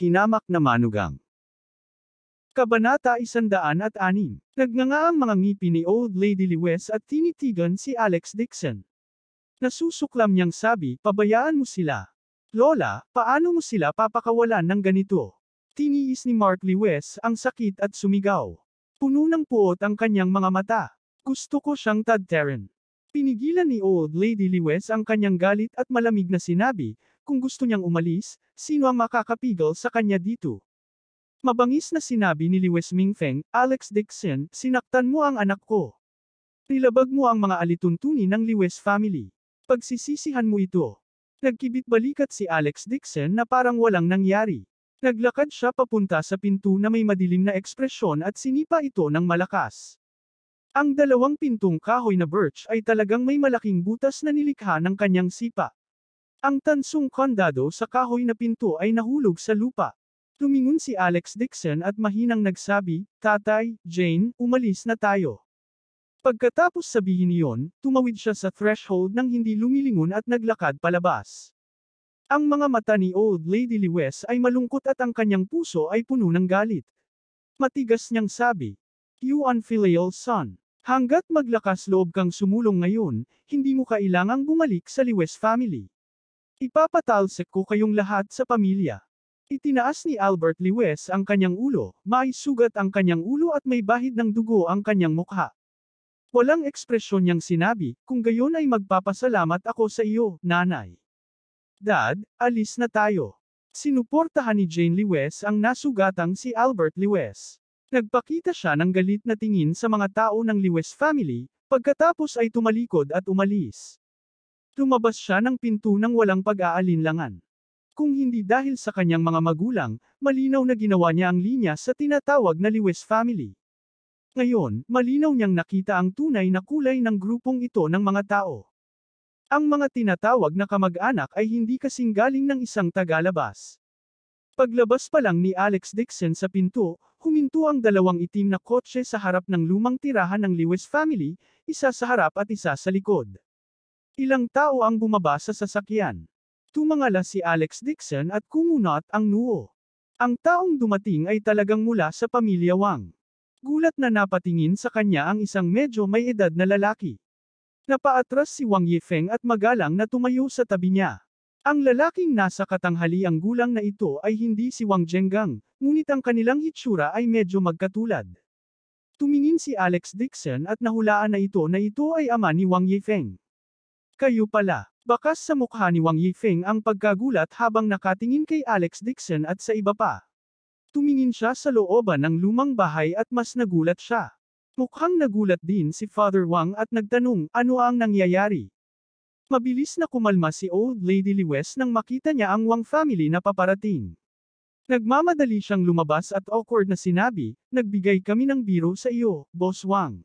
Hinamak na manugang. Kabanata 106. Nagnanga ang mga ngipi ni Old Lady Lewis at tinitigan si Alex Dixon. Nasusuklam niyang sabi, pabayaan mo sila. Lola, paano mo sila papakawalan ng ganito? Tiniis ni Mark Lewis ang sakit at sumigaw. Puno ng puot ang kanyang mga mata. Gusto ko siyang tadteren. Pinigilan ni Old Lady Lewis ang kanyang galit at malamig na sinabi, kung gusto niyang umalis, Sino ang makakapigil sa kanya dito? Mabangis na sinabi ni Liwes Mingfeng, Alex Dixon, sinaktan mo ang anak ko. Nilabag mo ang mga alituntunin ng Liwes family. Pagsisisihan mo ito. Nagkibit-balikat si Alex Dixon na parang walang nangyari. Naglakad siya papunta sa pinto na may madilim na ekspresyon at sinipa ito ng malakas. Ang dalawang pintong kahoy na birch ay talagang may malaking butas na nilikha ng kanyang sipa. Ang tansong kondado sa kahoy na pinto ay nahulog sa lupa. Tumingon si Alex Dixon at mahinang nagsabi, Tatay, Jane, umalis na tayo. Pagkatapos sabihin iyon, tumawid siya sa threshold nang hindi lumilingon at naglakad palabas. Ang mga mata ni Old Lady Lewis ay malungkot at ang kanyang puso ay puno ng galit. Matigas niyang sabi, You unfilial son. Hanggat maglakas loob kang sumulong ngayon, hindi mo kailangang bumalik sa Lewis family. Ipapatalsik ko kayong lahat sa pamilya. Itinaas ni Albert Lewis ang kanyang ulo, may sugat ang kanyang ulo at may bahid ng dugo ang kanyang mukha. Walang ekspresyon niyang sinabi, kung gayon ay magpapasalamat ako sa iyo, nanay. Dad, alis na tayo. Sinuportahan ni Jane Lewis ang nasugatang si Albert Lewis. Nagpakita siya ng galit na tingin sa mga tao ng Lewis family, pagkatapos ay tumalikod at umalis. Lumabas siya ng pinto ng walang pag-aalinlangan. Kung hindi dahil sa kanyang mga magulang, malinaw na ginawa niya ang linya sa tinatawag na Lewis family. Ngayon, malinaw niyang nakita ang tunay na kulay ng grupong ito ng mga tao. Ang mga tinatawag na kamag-anak ay hindi kasing galing ng isang tagalabas. Paglabas pa lang ni Alex Dixon sa pinto, huminto ang dalawang itim na kotse sa harap ng lumang tirahan ng Lewis family, isa sa harap at isa sa likod. Ilang tao ang bumaba sa sasakyan. Tumangala si Alex Dixon at kumunot ang nuo. Ang taong dumating ay talagang mula sa pamilya Wang. Gulat na napatingin sa kanya ang isang medyo may edad na lalaki. Napaatras si Wang Yifeng at magalang na tumayo sa tabi niya. Ang lalaking nasa katanghaliang gulang na ito ay hindi si Wang Jenggang, ngunit ang kanilang hitsura ay medyo magkatulad. Tumingin si Alex Dixon at nahulaan na ito na ito ay ama ni Wang Yifeng. Kayo pala. Bakas sa mukha ni Wang Yifeng ang pagkagulat habang nakatingin kay Alex Dixon at sa iba pa. Tumingin siya sa looban ng lumang bahay at mas nagulat siya. Mukhang nagulat din si Father Wang at nagtanong, ano ang nangyayari? Mabilis na kumalma si Old Lady Liwes nang makita niya ang Wang family na paparating. Nagmamadali siyang lumabas at awkward na sinabi, nagbigay kami ng biro sa iyo, Boss Wang.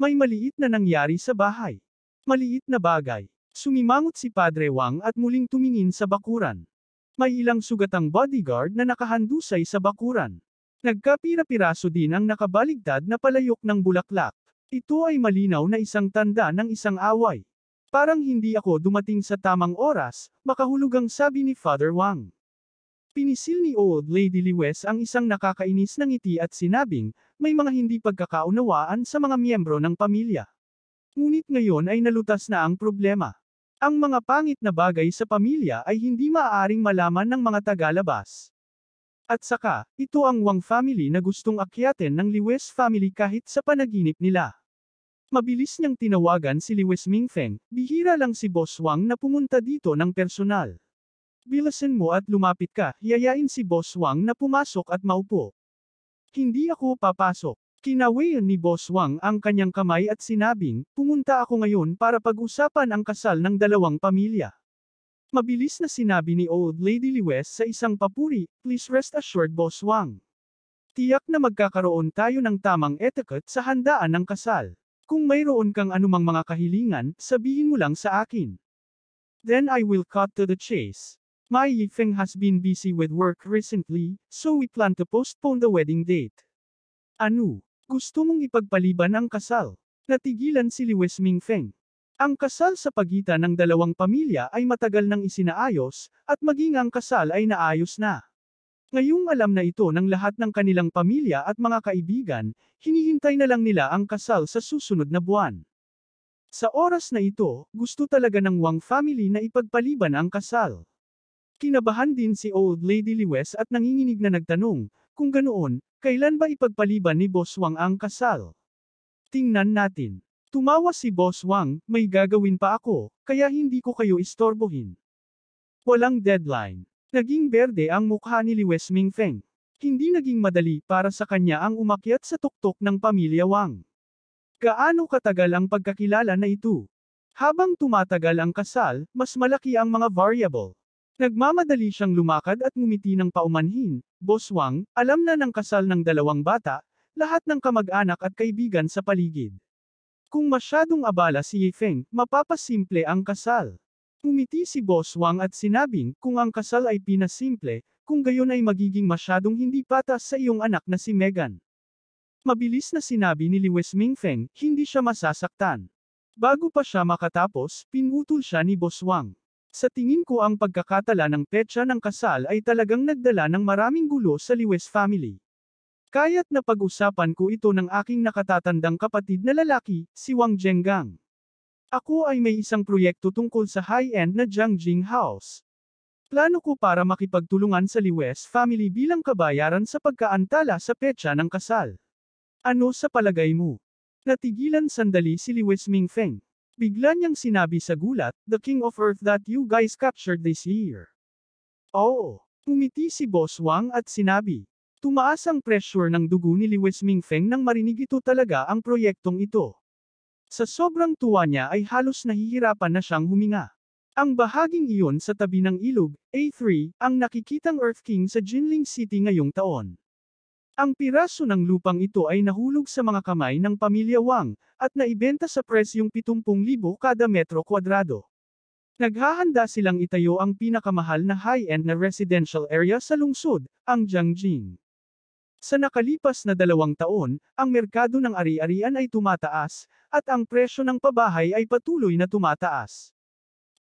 May maliit na nangyari sa bahay maliit na bagay. Sumimangot si Padre Wang at muling tumingin sa bakuran. May ilang sugatang bodyguard na nakahandusay sa bakuran. Nagkapira-piraso din ang nakabaligtad na palayok ng bulaklak. Ito ay malinaw na isang tanda ng isang away. Parang hindi ako dumating sa tamang oras, makahulugang sabi ni Father Wang. Pinisil ni Old Lady Liwes ang isang nakakainis na ngiti at sinabing, may mga hindi pagkakaunawaan sa mga miyembro ng pamilya. Ngunit ngayon ay nalutas na ang problema. Ang mga pangit na bagay sa pamilya ay hindi maaaring malaman ng mga tagalabas. At saka, ito ang Wang family na gustong akyatin ng Liwes family kahit sa panaginip nila. Mabilis niyang tinawagan si Liwes Mingfeng, bihira lang si Boss Wang na pumunta dito ng personal. Bilasan mo at lumapit ka, yayain si Boss Wang na pumasok at maupo. Hindi ako papasok. Kinawayan ni Boss Wang ang kanyang kamay at sinabing, pumunta ako ngayon para pag-usapan ang kasal ng dalawang pamilya. Mabilis na sinabi ni Old Lady Liwes sa isang papuri, please rest assured Boss Wang. Tiyak na magkakaroon tayo ng tamang etiquette sa handaan ng kasal. Kung mayroon kang anumang mga kahilingan, sabihin mo lang sa akin. Then I will cut to the chase. My Yifeng has been busy with work recently, so we plan to postpone the wedding date. Ano? Gusto mong ipagpaliban ang kasal. Natigilan si Liwes Mingfeng. Ang kasal sa pagitan ng dalawang pamilya ay matagal nang isinaayos, at maging ang kasal ay naayos na. Ngayong alam na ito ng lahat ng kanilang pamilya at mga kaibigan, hinihintay na lang nila ang kasal sa susunod na buwan. Sa oras na ito, gusto talaga ng Wang family na ipagpaliban ang kasal. Kinabahan din si Old Lady Liwes at nanginginig na nagtanong, kung ganoon, Kailan ba ipagpaliban ni Boss Wang ang kasal? Tingnan natin. Tumawa si Boss Wang, may gagawin pa ako, kaya hindi ko kayo istorbohin. Walang deadline. Naging berde ang mukha ni Li Westming Feng. Hindi naging madali para sa kanya ang umakyat sa tuktok ng pamilya Wang. Gaano katagal ang pagkakilala na ito? Habang tumatagal ang kasal, mas malaki ang mga variable. Nagmamadali siyang lumakad at ngumiti ng paumanhin, Boss Wang, alam na ng kasal ng dalawang bata, lahat ng kamag-anak at kaibigan sa paligid. Kung masyadong abala si Yifeng, mapapasimple ang kasal. Umiti si Boss Wang at sinabing, kung ang kasal ay pinasimple, kung gayon ay magiging masyadong hindi patas sa iyong anak na si Megan. Mabilis na sinabi ni Liwes Mingfeng, hindi siya masasaktan. Bago pa siya makatapos, pinutol siya ni Boss Wang. Sa tingin ko ang pagkakatala ng petsa ng kasal ay talagang nagdala ng maraming gulo sa Liwes family. Kaya't napag-usapan ko ito ng aking nakatatandang kapatid na lalaki, si Wang Jenggang. Ako ay may isang proyekto tungkol sa high-end na Jiangjing House. Plano ko para makipagtulungan sa Liwes family bilang kabayaran sa pagkaantala sa petsa ng kasal. Ano sa palagay mo? Natigilan sandali si Liwes Mingfeng. Bigla niyang sinabi sa gulat, the king of earth that you guys captured this year. Oo. Oh, umiti si Boss Wang at sinabi. Tumaas ang pressure ng dugo ni Liwes Feng nang marinig ito talaga ang proyektong ito. Sa sobrang tuwa niya ay halos nahihirapan na siyang huminga. Ang bahaging iyon sa tabi ng ilog, A3, ang nakikitang Earth King sa Jinling City ngayong taon. Ang piraso ng lupang ito ay nahulog sa mga kamay ng pamilya Wang, at naibenta sa presyong 70,000 kada metro kwadrado. Naghahanda silang itayo ang pinakamahal na high-end na residential area sa lungsod, ang Jiangjing. Sa nakalipas na dalawang taon, ang merkado ng ari-arian ay tumataas, at ang presyo ng pabahay ay patuloy na tumataas.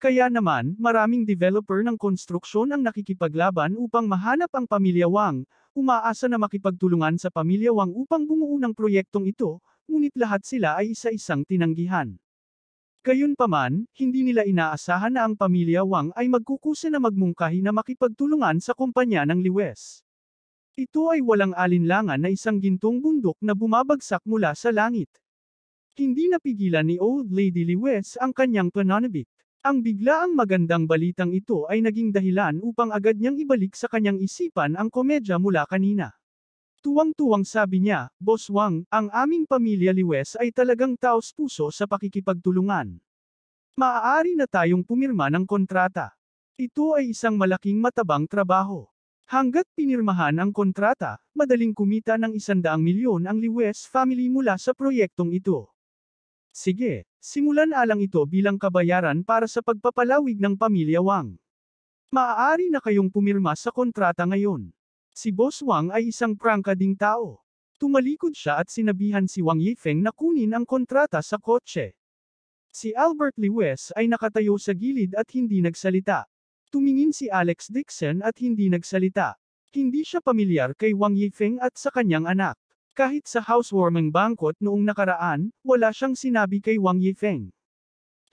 Kaya naman, maraming developer ng konstruksyon ang nakikipaglaban upang mahanap ang pamilya Wang, umaasa na makipagtulungan sa pamilya Wang upang bumuo ng proyektong ito, ngunit lahat sila ay isa-isang tinanggihan. Gayunpaman, hindi nila inaasahan na ang pamilya Wang ay magkukusa na magmungkahi na makipagtulungan sa kumpanya ng liwes. Ito ay walang alinlangan na isang gintong bundok na bumabagsak mula sa langit. Hindi napigilan ni Old Lady Liwes ang kanyang pananabik. Ang biglaang magandang balitang ito ay naging dahilan upang agad niyang ibalik sa kanyang isipan ang komedya mula kanina. Tuwang-tuwang sabi niya, Boss Wang, ang aming pamilya Liwes ay talagang taos puso sa pakikipagtulungan. Maaari na tayong pumirma ng kontrata. Ito ay isang malaking matabang trabaho. Hanggat pinirmahan ang kontrata, madaling kumita ng 100 milyon ang Liwes family mula sa proyektong ito. Sige, simulan alang ito bilang kabayaran para sa pagpapalawig ng pamilya Wang. Maaari na kayong pumirma sa kontrata ngayon. Si Boss Wang ay isang prangka ding tao. Tumalikod siya at sinabihan si Wang Yifeng na kunin ang kontrata sa kotse. Si Albert Lewis ay nakatayo sa gilid at hindi nagsalita. Tumingin si Alex Dixon at hindi nagsalita. Hindi siya pamilyar kay Wang Yifeng at sa kanyang anak. Kahit sa housewarming banquet noong nakaraan, wala siyang sinabi kay Wang Yifeng.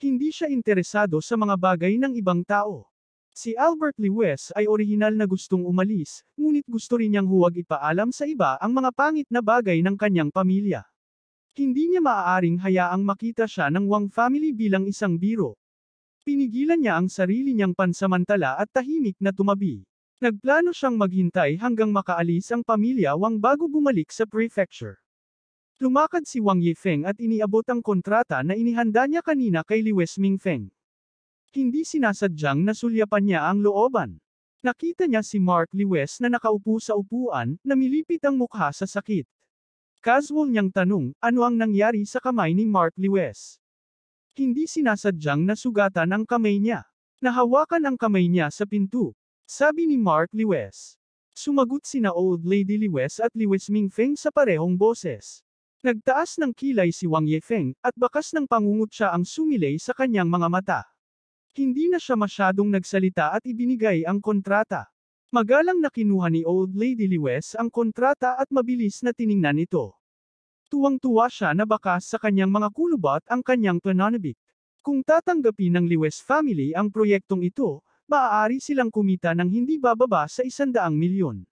Hindi siya interesado sa mga bagay ng ibang tao. Si Albert Lewis ay orihinal na gustong umalis, ngunit gusto rin niyang huwag ipaalam sa iba ang mga pangit na bagay ng kanyang pamilya. Hindi niya maaaring hayaang makita siya ng Wang family bilang isang biro. Pinigilan niya ang sarili niyang pansamantala at tahimik na tumabi. Nagplano siyang maghintay hanggang makaalis ang pamilya Wang bago bumalik sa prefecture. Tumakad si Wang Yifeng at iniabot ang kontrata na inihanda niya kanina kay Li Westming Feng. Hindi sinasadyang nasulyapan niya ang looban. Nakita niya si Mark Li West na nakaupo sa upuan, namilipit ang mukha sa sakit. Casual niyang tanong, ano ang nangyari sa kamay ni Mark Li West? Hindi sinasadyang nasugatan ang kamay niya. Nahawakan ang kamay niya sa pinto, sabi ni Mark Lewis. Sumagot sina Old Lady Lewis at Lewis Mingfeng sa parehong boses. Nagtaas ng kilay si Wang Yefeng, at bakas ng pangungutya ang sumilay sa kanyang mga mata. Hindi na siya masyadong nagsalita at ibinigay ang kontrata. Magalang na kinuha ni Old Lady Lewis ang kontrata at mabilis na tiningnan ito. Tuwang-tuwa siya na bakas sa kanyang mga kulubat ang kanyang pananabik. Kung tatanggapin ng Lewis family ang proyektong ito, maaari silang kumita ng hindi bababa sa isandaang milyon.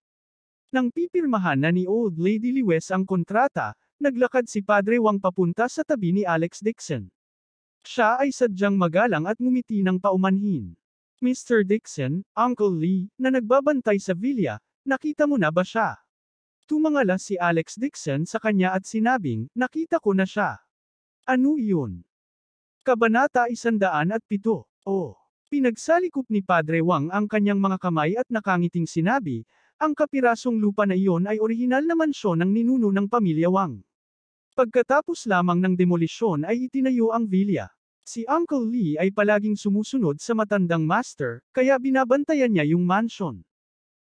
Nang pipirmahan na ni Old Lady Lewis ang kontrata, naglakad si Padre Wang papunta sa tabi ni Alex Dixon. Siya ay sadyang magalang at ngumiti ng paumanhin. Mr. Dixon, Uncle Lee, na nagbabantay sa villa, nakita mo na ba siya? Tumangala si Alex Dixon sa kanya at sinabing, nakita ko na siya. Ano iyon? Kabanata 107. Oh. Pinagsalikop ni Padre Wang ang kanyang mga kamay at nakangiting sinabi, ang kapirasong lupa na iyon ay orihinal na mansyon ng ninuno ng pamilya Wang. Pagkatapos lamang ng demolisyon ay itinayo ang vilya. Si Uncle Lee ay palaging sumusunod sa matandang master, kaya binabantayan niya yung mansion.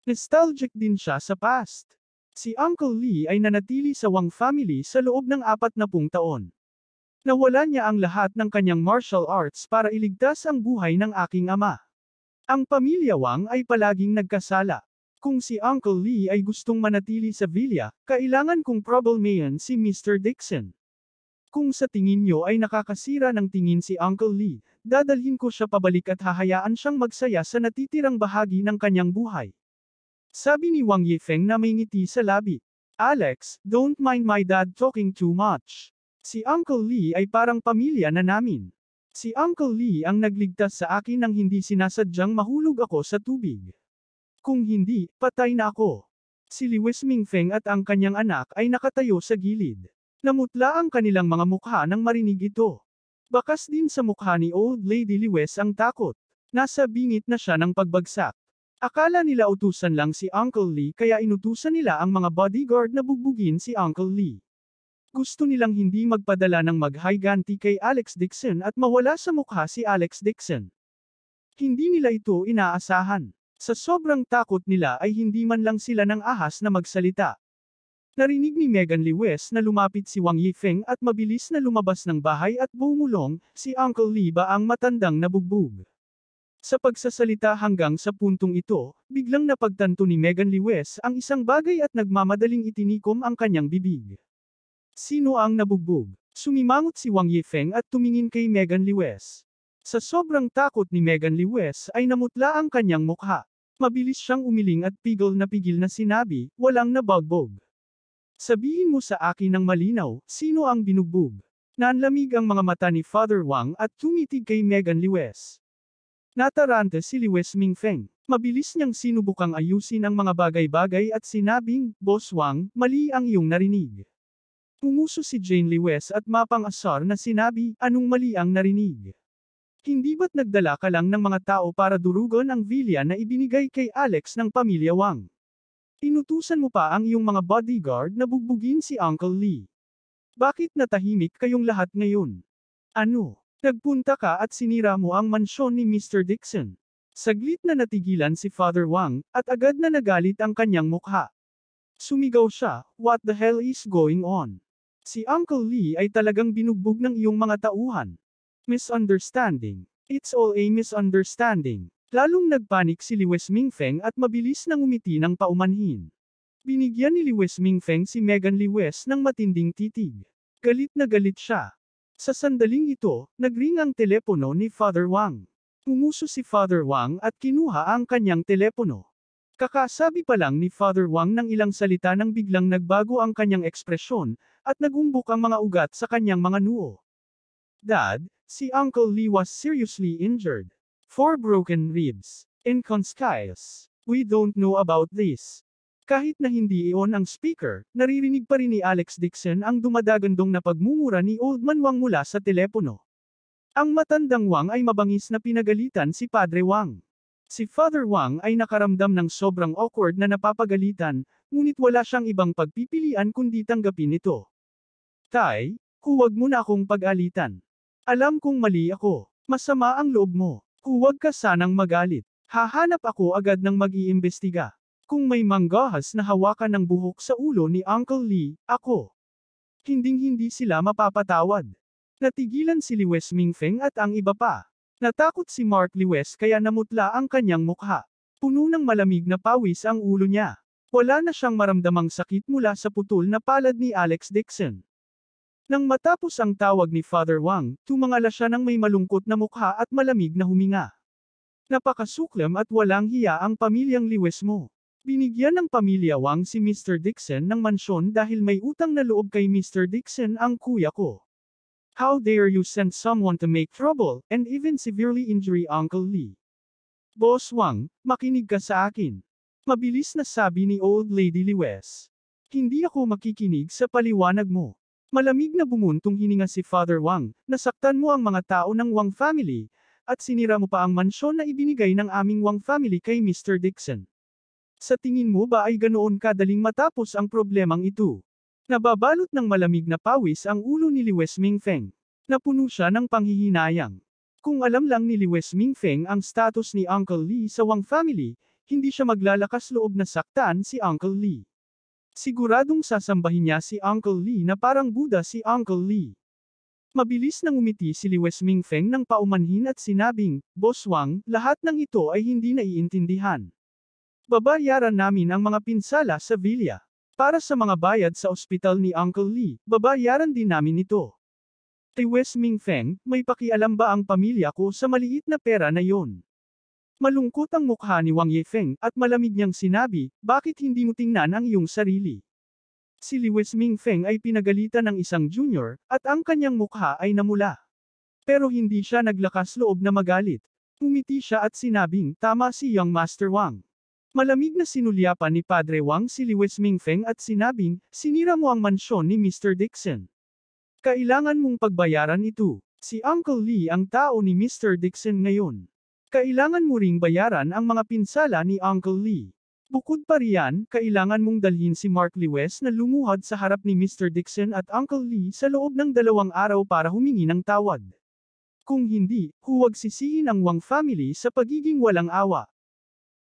Nostalgic din siya sa past. Si Uncle Lee ay nanatili sa Wang family sa loob ng apat na pung taon. Nawala niya ang lahat ng kanyang martial arts para iligtas ang buhay ng aking ama. Ang pamilya Wang ay palaging nagkasala. Kung si Uncle Lee ay gustong manatili sa villa, kailangan kong problemayan si Mr. Dixon. Kung sa tingin niyo ay nakakasira ng tingin si Uncle Lee, dadalhin ko siya pabalik at hahayaan siyang magsaya sa natitirang bahagi ng kanyang buhay. Sabi ni Wang Yifeng na may ngiti sa labi. Alex, don't mind my dad talking too much. Si Uncle Lee ay parang pamilya na namin. Si Uncle Lee ang nagligtas sa akin nang hindi sinasadyang mahulog ako sa tubig. Kung hindi, patay na ako. Si Liwes Mingfeng at ang kanyang anak ay nakatayo sa gilid. Namutla ang kanilang mga mukha nang marinig ito. Bakas din sa mukha ni Old Lady Liwes ang takot. Nasa bingit na siya ng pagbagsak. Akala nila utusan lang si Uncle Lee kaya inutusan nila ang mga bodyguard na bugbugin si Uncle Lee. Gusto nilang hindi magpadala ng maghayganti kay Alex Dixon at mawala sa mukha si Alex Dixon. Hindi nila ito inaasahan. Sa sobrang takot nila ay hindi man lang sila ng ahas na magsalita. Narinig ni Megan Lewis na lumapit si Wang Yifeng at mabilis na lumabas ng bahay at bumulong, si Uncle Li ba ang matandang nabugbog. Sa pagsasalita hanggang sa puntong ito, biglang napagtanto ni Megan Lewis ang isang bagay at nagmamadaling itinikom ang kanyang bibig. Sino ang nabugbog? Sumimangot si Wang Yifeng at tumingin kay Megan Liwes. Sa sobrang takot ni Megan Liwes ay namutla ang kanyang mukha. Mabilis siyang umiling at pigil na pigil na sinabi, walang nabugbog. Sabihin mo sa akin ng malinaw, sino ang binugbog? Naanlamig ang mga mata ni Father Wang at tumitig kay Megan Liwes. Nataranta si Liwes Mingfeng. Mabilis niyang sinubukang ayusin ang mga bagay-bagay at sinabing, Boss Wang, mali ang iyong narinig. Pumuso si Jane Lewis at mapang-asar na sinabi, anong mali ang narinig? Hindi ba't nagdala ka lang ng mga tao para durugon ang vilya na ibinigay kay Alex ng pamilya Wang? Inutusan mo pa ang iyong mga bodyguard na bugbugin si Uncle Lee. Bakit natahimik kayong lahat ngayon? Ano? Nagpunta ka at sinira mo ang mansyon ni Mr. Dixon. Saglit na natigilan si Father Wang, at agad na nagalit ang kanyang mukha. Sumigaw siya, what the hell is going on? Si Uncle Lee ay talagang binugbog ng iyong mga tauhan. Misunderstanding. It's all a misunderstanding. Lalong nagpanik si Liwes Mingfeng at mabilis nang umiti ng paumanhin. Binigyan ni Liwes Mingfeng si Megan Liwes ng matinding titig. Galit na galit siya. Sa sandaling ito, nagring ang telepono ni Father Wang. Umuso si Father Wang at kinuha ang kanyang telepono. Kakasabi pa lang ni Father Wang ng ilang salita nang biglang nagbago ang kanyang ekspresyon, at nagumbok ang mga ugat sa kanyang mga nuo. Dad, si Uncle Lee was seriously injured. Four broken ribs. In conscious. We don't know about this. Kahit na hindi iyon ang speaker, naririnig pa rin ni Alex Dixon ang dumadagandong na pagmumura ni Old Man Wang mula sa telepono. Ang matandang Wang ay mabangis na pinagalitan si Padre Wang. Si Father Wang ay nakaramdam ng sobrang awkward na napapagalitan, ngunit wala siyang ibang pagpipilian kundi tanggapin ito. Tay, huwag mo na akong pag-alitan. Alam kong mali ako. Masama ang loob mo. Huwag ka sanang magalit. Hahanap ako agad ng mag-iimbestiga. Kung may manggahas na hawakan ng buhok sa ulo ni Uncle Lee, ako. Hinding-hindi sila mapapatawad. Natigilan si Liwes Mingfeng at ang iba pa. Natakot si Mark Liwes kaya namutla ang kanyang mukha. Puno ng malamig na pawis ang ulo niya. Wala na siyang maramdamang sakit mula sa putol na palad ni Alex Dixon. Nang matapos ang tawag ni Father Wang, tumangala siya ng may malungkot na mukha at malamig na huminga. Napakasuklam at walang hiya ang pamilyang liwes mo. Binigyan ng pamilya Wang si Mr. Dixon ng mansyon dahil may utang na loob kay Mr. Dixon ang kuya ko. How dare you send someone to make trouble, and even severely injury Uncle Lee. Boss Wang, makinig ka sa akin. Mabilis na sabi ni Old Lady Liwes. Hindi ako makikinig sa paliwanag mo. Malamig na bumuntong hininga si Father Wang, nasaktan mo ang mga tao ng Wang family, at sinira mo pa ang mansyon na ibinigay ng aming Wang family kay Mr. Dixon. Sa tingin mo ba ay ganoon kadaling matapos ang problemang ito? Nababalot ng malamig na pawis ang ulo ni Liwes Mingfeng. Napuno siya ng panghihinayang. Kung alam lang ni Liwes Mingfeng ang status ni Uncle Lee sa Wang family, hindi siya maglalakas loob na saktan si Uncle Lee. Siguradong sasambahin niya si Uncle Lee na parang Buddha si Uncle Lee. Mabilis nang umiti si Liwes Mingfeng nang paumanhin at sinabing, Boss Wang, lahat ng ito ay hindi naiintindihan. Babayaran namin ang mga pinsala sa Villa. Para sa mga bayad sa ospital ni Uncle Lee, babayaran din namin ito. Kay Wes Mingfeng, may pakialam ba ang pamilya ko sa maliit na pera na yon? Malungkot ang mukha ni Wang Yifeng at malamig niyang sinabi, bakit hindi mo tingnan ang iyong sarili? Si Li Liwes Feng ay pinagalitan ng isang junior, at ang kanyang mukha ay namula. Pero hindi siya naglakas loob na magalit. Umiti siya at sinabing, tama si Young Master Wang. Malamig na sinulyapan ni Padre Wang si Li Liwes Feng at sinabing, sinira mo ang mansyon ni Mr. Dixon. Kailangan mong pagbayaran ito. Si Uncle Lee ang tao ni Mr. Dixon ngayon. Kailangan mo ring bayaran ang mga pinsala ni Uncle Lee. Bukod pa riyan, kailangan mong dalhin si Mark Lewis na lumuhad sa harap ni Mr. Dixon at Uncle Lee sa loob ng dalawang araw para humingi ng tawad. Kung hindi, huwag sisihin ang Wang family sa pagiging walang awa.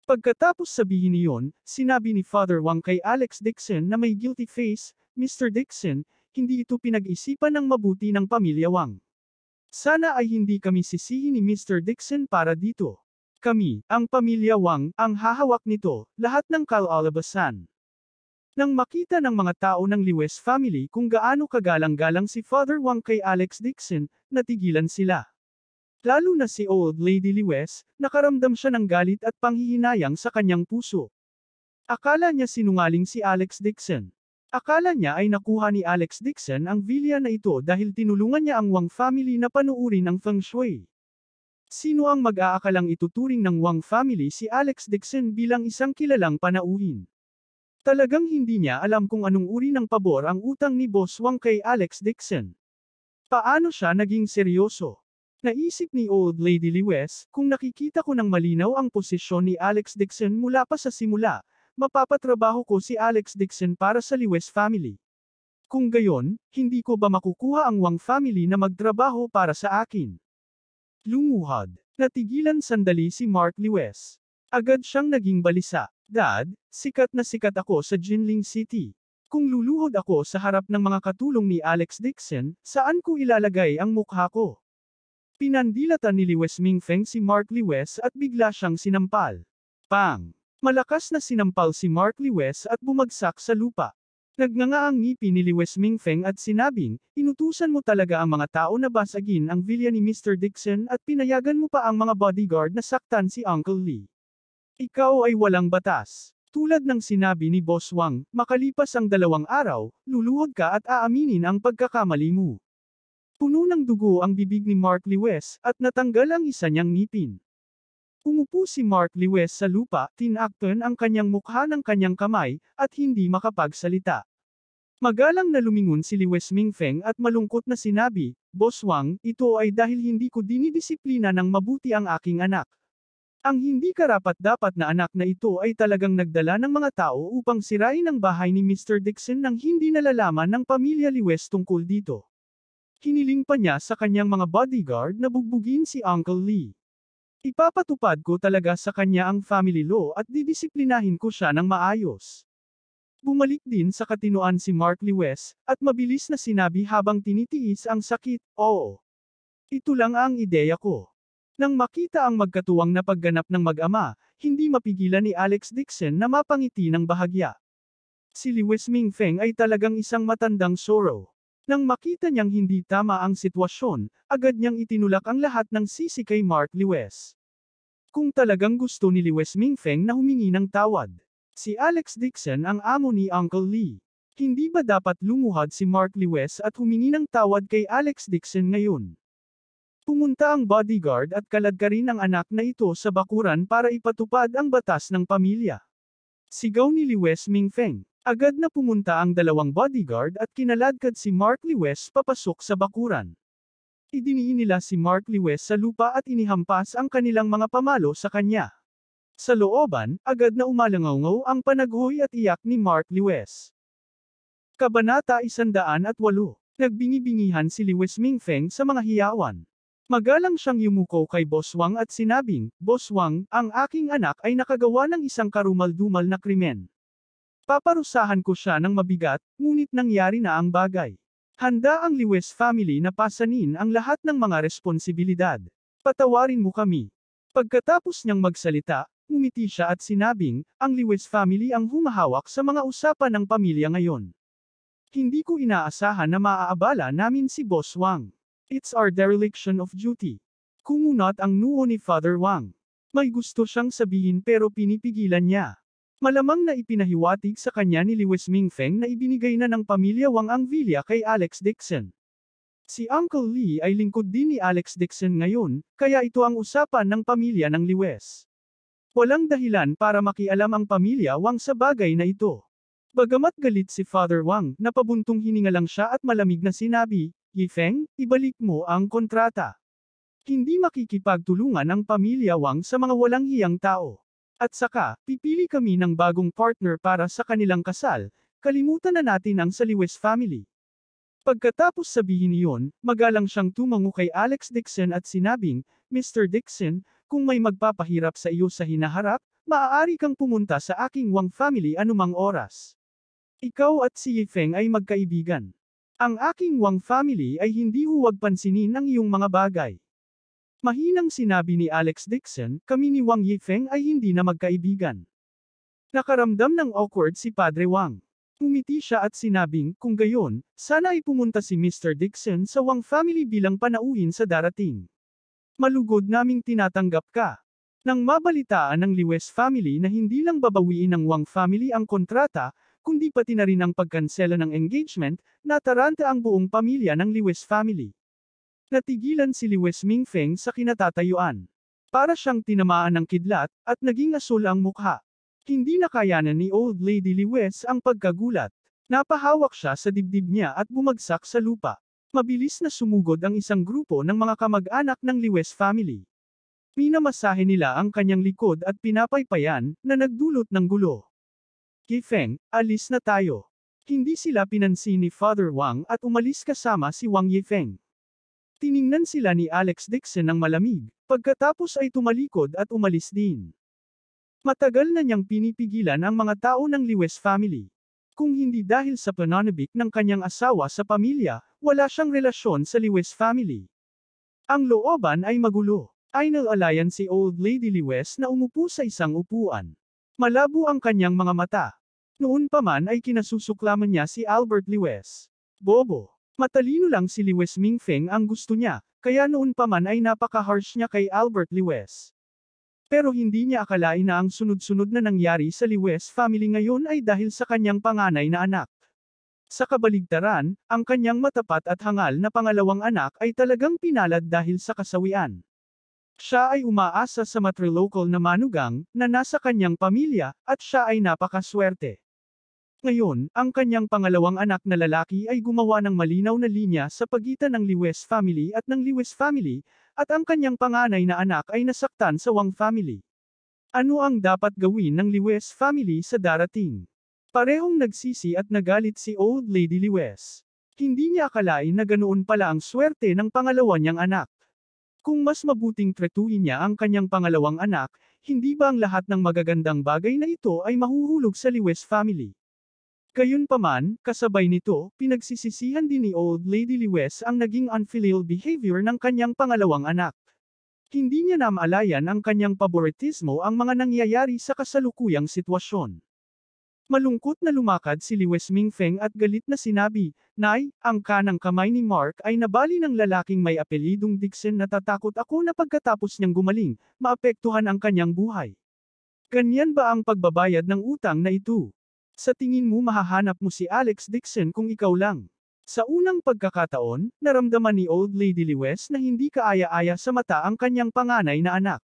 Pagkatapos sabihin niyon, sinabi ni Father Wang kay Alex Dixon na may guilty face, Mr. Dixon, hindi ito pinag-isipan ng mabuti ng pamilya Wang. Sana ay hindi kami sisihin ni Mr. Dixon para dito. Kami, ang pamilya Wang, ang hahawak nito, lahat ng kaalabasan. Nang makita ng mga tao ng Lewis family kung gaano kagalang-galang si Father Wang kay Alex Dixon, natigilan sila. Lalo na si Old Lady Lewis, nakaramdam siya ng galit at panghihinayang sa kanyang puso. Akala niya sinungaling si Alex Dixon. Akala niya ay nakuha ni Alex Dixon ang villa na ito dahil tinulungan niya ang Wang family na panuurin ang feng shui. Sino ang mag-aakalang ituturing ng Wang family si Alex Dixon bilang isang kilalang panauhin? Talagang hindi niya alam kung anong uri ng pabor ang utang ni Boss Wang kay Alex Dixon. Paano siya naging seryoso? Naisip ni Old Lady Lewis, kung nakikita ko ng malinaw ang posisyon ni Alex Dixon mula pa sa simula, mapapatrabaho ko si Alex Dixon para sa Lewis family. Kung gayon, hindi ko ba makukuha ang Wang family na magtrabaho para sa akin? Lunguhod. Natigilan sandali si Mark Lewis. Agad siyang naging balisa. Dad, sikat na sikat ako sa Jinling City. Kung luluhod ako sa harap ng mga katulong ni Alex Dixon, saan ko ilalagay ang mukha ko? Pinandilatan ni Liwes Mingfeng si Mark Liwes at bigla siyang sinampal. Pang! Malakas na sinampal si Mark Liwes at bumagsak sa lupa. Nagngangaang ang ni Liwes Mingfeng at sinabing, inutusan mo talaga ang mga tao na basagin ang vilya ni Mr. Dixon at pinayagan mo pa ang mga bodyguard na saktan si Uncle Lee. Ikaw ay walang batas. Tulad ng sinabi ni Boss Wang, makalipas ang dalawang araw, luluhod ka at aaminin ang pagkakamali mo. Puno ng dugo ang bibig ni Mark Lewis, at natanggal ang isa niyang ngipin. Umupo si Mark Lewis sa lupa, tinakton ang kanyang mukha ng kanyang kamay, at hindi makapagsalita. Magalang na lumingon si Lewis Mingfeng at malungkot na sinabi, Boss Wang, ito ay dahil hindi ko dinidisiplina ng mabuti ang aking anak. Ang hindi karapat-dapat na anak na ito ay talagang nagdala ng mga tao upang sirain ang bahay ni Mr. Dixon nang hindi nalalaman ng pamilya Lewis tungkol dito. Hiniling pa niya sa kanyang mga bodyguard na bugbugin si Uncle Lee. Ipapatupad ko talaga sa kanya ang family law at didisiplinahin ko siya ng maayos. Bumalik din sa katinoan si Mark Lewis, at mabilis na sinabi habang tinitiis ang sakit, oo. Ito lang ang ideya ko. Nang makita ang magkatuwang na pagganap ng mag-ama, hindi mapigilan ni Alex Dixon na mapangiti ng bahagya. Si Lewis Feng ay talagang isang matandang sorrow. Nang makita niyang hindi tama ang sitwasyon, agad niyang itinulak ang lahat ng sisi kay Mark Lewis. Kung talagang gusto ni Li Liwes Mingfeng na humingi ng tawad. Si Alex Dixon ang amo ni Uncle Lee. Hindi ba dapat lumuhad si Mark Li West at humingi ng tawad kay Alex Dixon ngayon? Pumunta ang bodyguard at kaladka rin ang anak na ito sa bakuran para ipatupad ang batas ng pamilya. Sigaw ni Li Lewis Mingfeng. Agad na pumunta ang dalawang bodyguard at kinaladkad si Mark Li West papasok sa bakuran. Idiniin nila si Mark Lewis sa lupa at inihampas ang kanilang mga pamalo sa kanya. Sa looban, agad na umalangaw ang panaghoy at iyak ni Mark Lewis. Kabanata 108 Nagbingi-bingihan si Lewis Mingfeng sa mga hiyawan. Magalang siyang yumuko kay Boss Wang at sinabing, Boss Wang, ang aking anak ay nakagawa ng isang karumal-dumal na krimen. Paparusahan ko siya ng mabigat, ngunit nangyari na ang bagay. Handa ang Lewis family na pasanin ang lahat ng mga responsibilidad. Patawarin mo kami. Pagkatapos niyang magsalita, umiti siya at sinabing, ang Lewis family ang humahawak sa mga usapan ng pamilya ngayon. Hindi ko inaasahan na maaabala namin si Boss Wang. It's our dereliction of duty. Kumunot ang nuo ni Father Wang. May gusto siyang sabihin pero pinipigilan niya. Malamang na ipinahiwatig sa kanya ni Lewis Mingfeng na ibinigay na ng pamilya Wang ang villa kay Alex Dixon. Si Uncle Lee ay lingkod din ni Alex Dixon ngayon, kaya ito ang usapan ng pamilya ng Lewis. Walang dahilan para makialam ang pamilya Wang sa bagay na ito. Bagamat galit si Father Wang, napabuntong hininga lang siya at malamig na sinabi, Yi Feng, ibalik mo ang kontrata. Hindi makikipagtulungan ang pamilya Wang sa mga walang hiyang tao. At saka, pipili kami ng bagong partner para sa kanilang kasal, kalimutan na natin ang Saliwes family. Pagkatapos sabihin iyon, magalang siyang tumango kay Alex Dixon at sinabing, Mr. Dixon, kung may magpapahirap sa iyo sa hinaharap, maaari kang pumunta sa aking Wang family anumang oras. Ikaw at si Yifeng ay magkaibigan. Ang aking Wang family ay hindi huwag pansinin ang iyong mga bagay. Mahinang sinabi ni Alex Dixon, kami ni Wang Yifeng ay hindi na magkaibigan. Nakaramdam ng awkward si Padre Wang. Umiti siya at sinabing, kung gayon, sana ay pumunta si Mr. Dixon sa Wang family bilang panauhin sa darating. Malugod naming tinatanggap ka. Nang mabalitaan ng Liwes family na hindi lang babawiin ng Wang family ang kontrata, kundi pati na rin ang pagkansela ng engagement, nataranta ang buong pamilya ng Liwes family. Natigilan si Liwes Mingfeng sa kinatatayuan. Para siyang tinamaan ng kidlat, at naging asul ang mukha. Hindi nakayanan ni Old Lady Liwes ang pagkagulat. Napahawak siya sa dibdib niya at bumagsak sa lupa. Mabilis na sumugod ang isang grupo ng mga kamag-anak ng Liwes family. Minamasahe nila ang kanyang likod at pinapaypayan, na nagdulot ng gulo. Kifeng, alis na tayo. Hindi sila pinansin ni Father Wang at umalis kasama si Wang Yifeng. Tiningnan sila ni Alex Dixon ng malamig, pagkatapos ay tumalikod at umalis din. Matagal na niyang pinipigilan ang mga tao ng Lewis family. Kung hindi dahil sa pananabik ng kanyang asawa sa pamilya, wala siyang relasyon sa Lewis family. Ang looban ay magulo. Ay nag si Old Lady Lewis na umupo sa isang upuan. Malabo ang kanyang mga mata. Noon pa man ay kinasusuklaman niya si Albert Lewis. Bobo. Matalino lang si Liwes Mingfeng ang gusto niya, kaya noon pa man ay napaka-harsh niya kay Albert Liwes. Pero hindi niya akalain na ang sunod-sunod na nangyari sa Liwes family ngayon ay dahil sa kanyang panganay na anak. Sa kabaligtaran, ang kanyang matapat at hangal na pangalawang anak ay talagang pinalad dahil sa kasawian. Siya ay umaasa sa matrilocal na manugang, na nasa kanyang pamilya, at siya ay napakaswerte. Ngayon, ang kanyang pangalawang anak na lalaki ay gumawa ng malinaw na linya sa pagitan ng Liwes family at ng Liwes family, at ang kanyang panganay na anak ay nasaktan sa Wang family. Ano ang dapat gawin ng Liwes family sa darating? Parehong nagsisi at nagalit si Old Lady Liwes. Hindi niya akalain na ganoon pala ang swerte ng pangalawa niyang anak. Kung mas mabuting tretuhin niya ang kanyang pangalawang anak, hindi ba ang lahat ng magagandang bagay na ito ay mahuhulog sa Liwes family? Gayunpaman, kasabay nito, pinagsisisihan din ni Old Lady Lewis ang naging unfilial behavior ng kanyang pangalawang anak. Hindi niya namalayan ang kanyang paboritismo ang mga nangyayari sa kasalukuyang sitwasyon. Malungkot na lumakad si Liwes Mingfeng at galit na sinabi, Nay, ang kanang kamay ni Mark ay nabali ng lalaking may apelidong Dixon na tatakot ako na pagkatapos niyang gumaling, maapektuhan ang kanyang buhay. Ganyan ba ang pagbabayad ng utang na ito? Sa tingin mo mahahanap mo si Alex Dixon kung ikaw lang. Sa unang pagkakataon, naramdaman ni Old Lady Lewis na hindi kaaya-aya sa mata ang kanyang panganay na anak.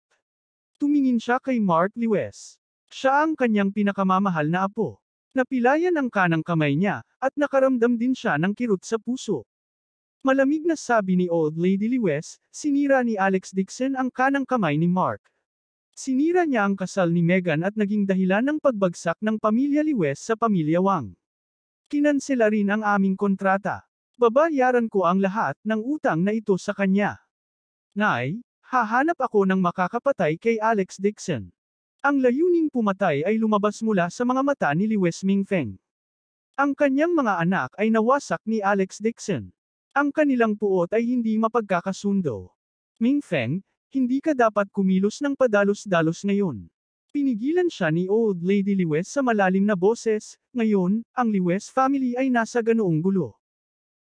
Tumingin siya kay Mark Lewis. Siya ang kanyang pinakamamahal na apo. Napilayan ang kanang kamay niya, at nakaramdam din siya ng kirot sa puso. Malamig na sabi ni Old Lady Lewis, sinira ni Alex Dixon ang kanang kamay ni Mark. Sinira niya ang kasal ni Megan at naging dahilan ng pagbagsak ng pamilya Liwes sa pamilya Wang. Kinansela rin ang aming kontrata. Babayaran ko ang lahat ng utang na ito sa kanya. Nay, hahanap ako ng makakapatay kay Alex Dixon. Ang layuning pumatay ay lumabas mula sa mga mata ni Liwes Mingfeng. Ang kanyang mga anak ay nawasak ni Alex Dixon. Ang kanilang puot ay hindi mapagkakasundo. Mingfeng, hindi ka dapat kumilos ng padalos-dalos ngayon. Pinigilan siya ni Old Lady Liwes sa malalim na boses, ngayon, ang Liwes family ay nasa ganoong gulo.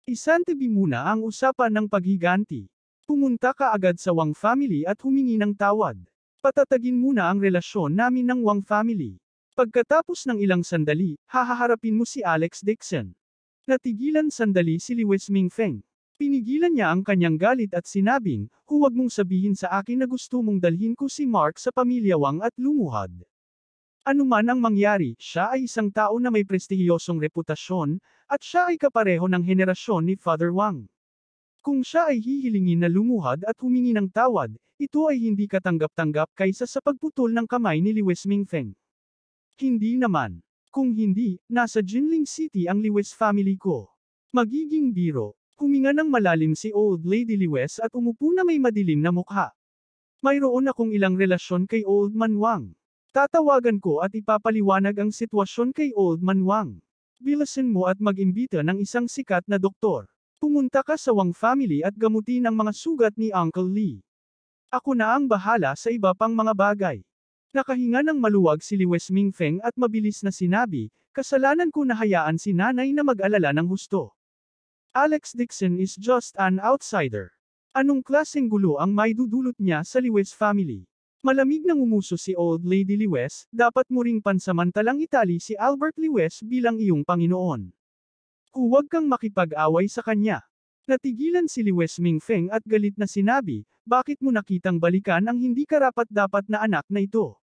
Isantibi muna ang usapan ng paghiganti. Pumunta ka agad sa Wang family at humingi ng tawad. Patatagin muna ang relasyon namin ng Wang family. Pagkatapos ng ilang sandali, hahaharapin mo si Alex Dixon. Natigilan sandali si Liwes Mingfeng. Pinigilan niya ang kanyang galit at sinabing, huwag mong sabihin sa akin na gusto mong dalhin ko si Mark sa pamilyawang at lumuhad. Anuman ang mangyari, siya ay isang tao na may prestihiyosong reputasyon, at siya ay kapareho ng henerasyon ni Father Wang. Kung siya ay hihilingin na lumuhad at humingi ng tawad, ito ay hindi katanggap-tanggap kaysa sa pagputol ng kamay ni Liwes Mingfeng. Hindi naman. Kung hindi, nasa Jinling City ang Liwes family ko. Magiging biro, Huminga ng malalim si Old Lady Liwes at umupo na may madilim na mukha. Mayroon akong ilang relasyon kay Old Man Wang. Tatawagan ko at ipapaliwanag ang sitwasyon kay Old Man Wang. Bilasin mo at mag-imbita ng isang sikat na doktor. Pumunta ka sa Wang family at gamutin ang mga sugat ni Uncle Lee. Ako na ang bahala sa iba pang mga bagay. Nakahinga ng maluwag si Liwes Mingfeng at mabilis na sinabi, kasalanan ko na hayaan si nanay na mag-alala ng husto. Alex Dixon is just an outsider. Anong klaseng gulo ang may dudulot niya sa Lewis family? Malamig nang umuso si Old Lady Lewis, dapat mo ring pansamantalang itali si Albert Lewis bilang iyong Panginoon. Huwag kang makipag-away sa kanya. Natigilan si Lewis Mingfeng at galit na sinabi, bakit mo nakitang balikan ang hindi karapat-dapat na anak na ito?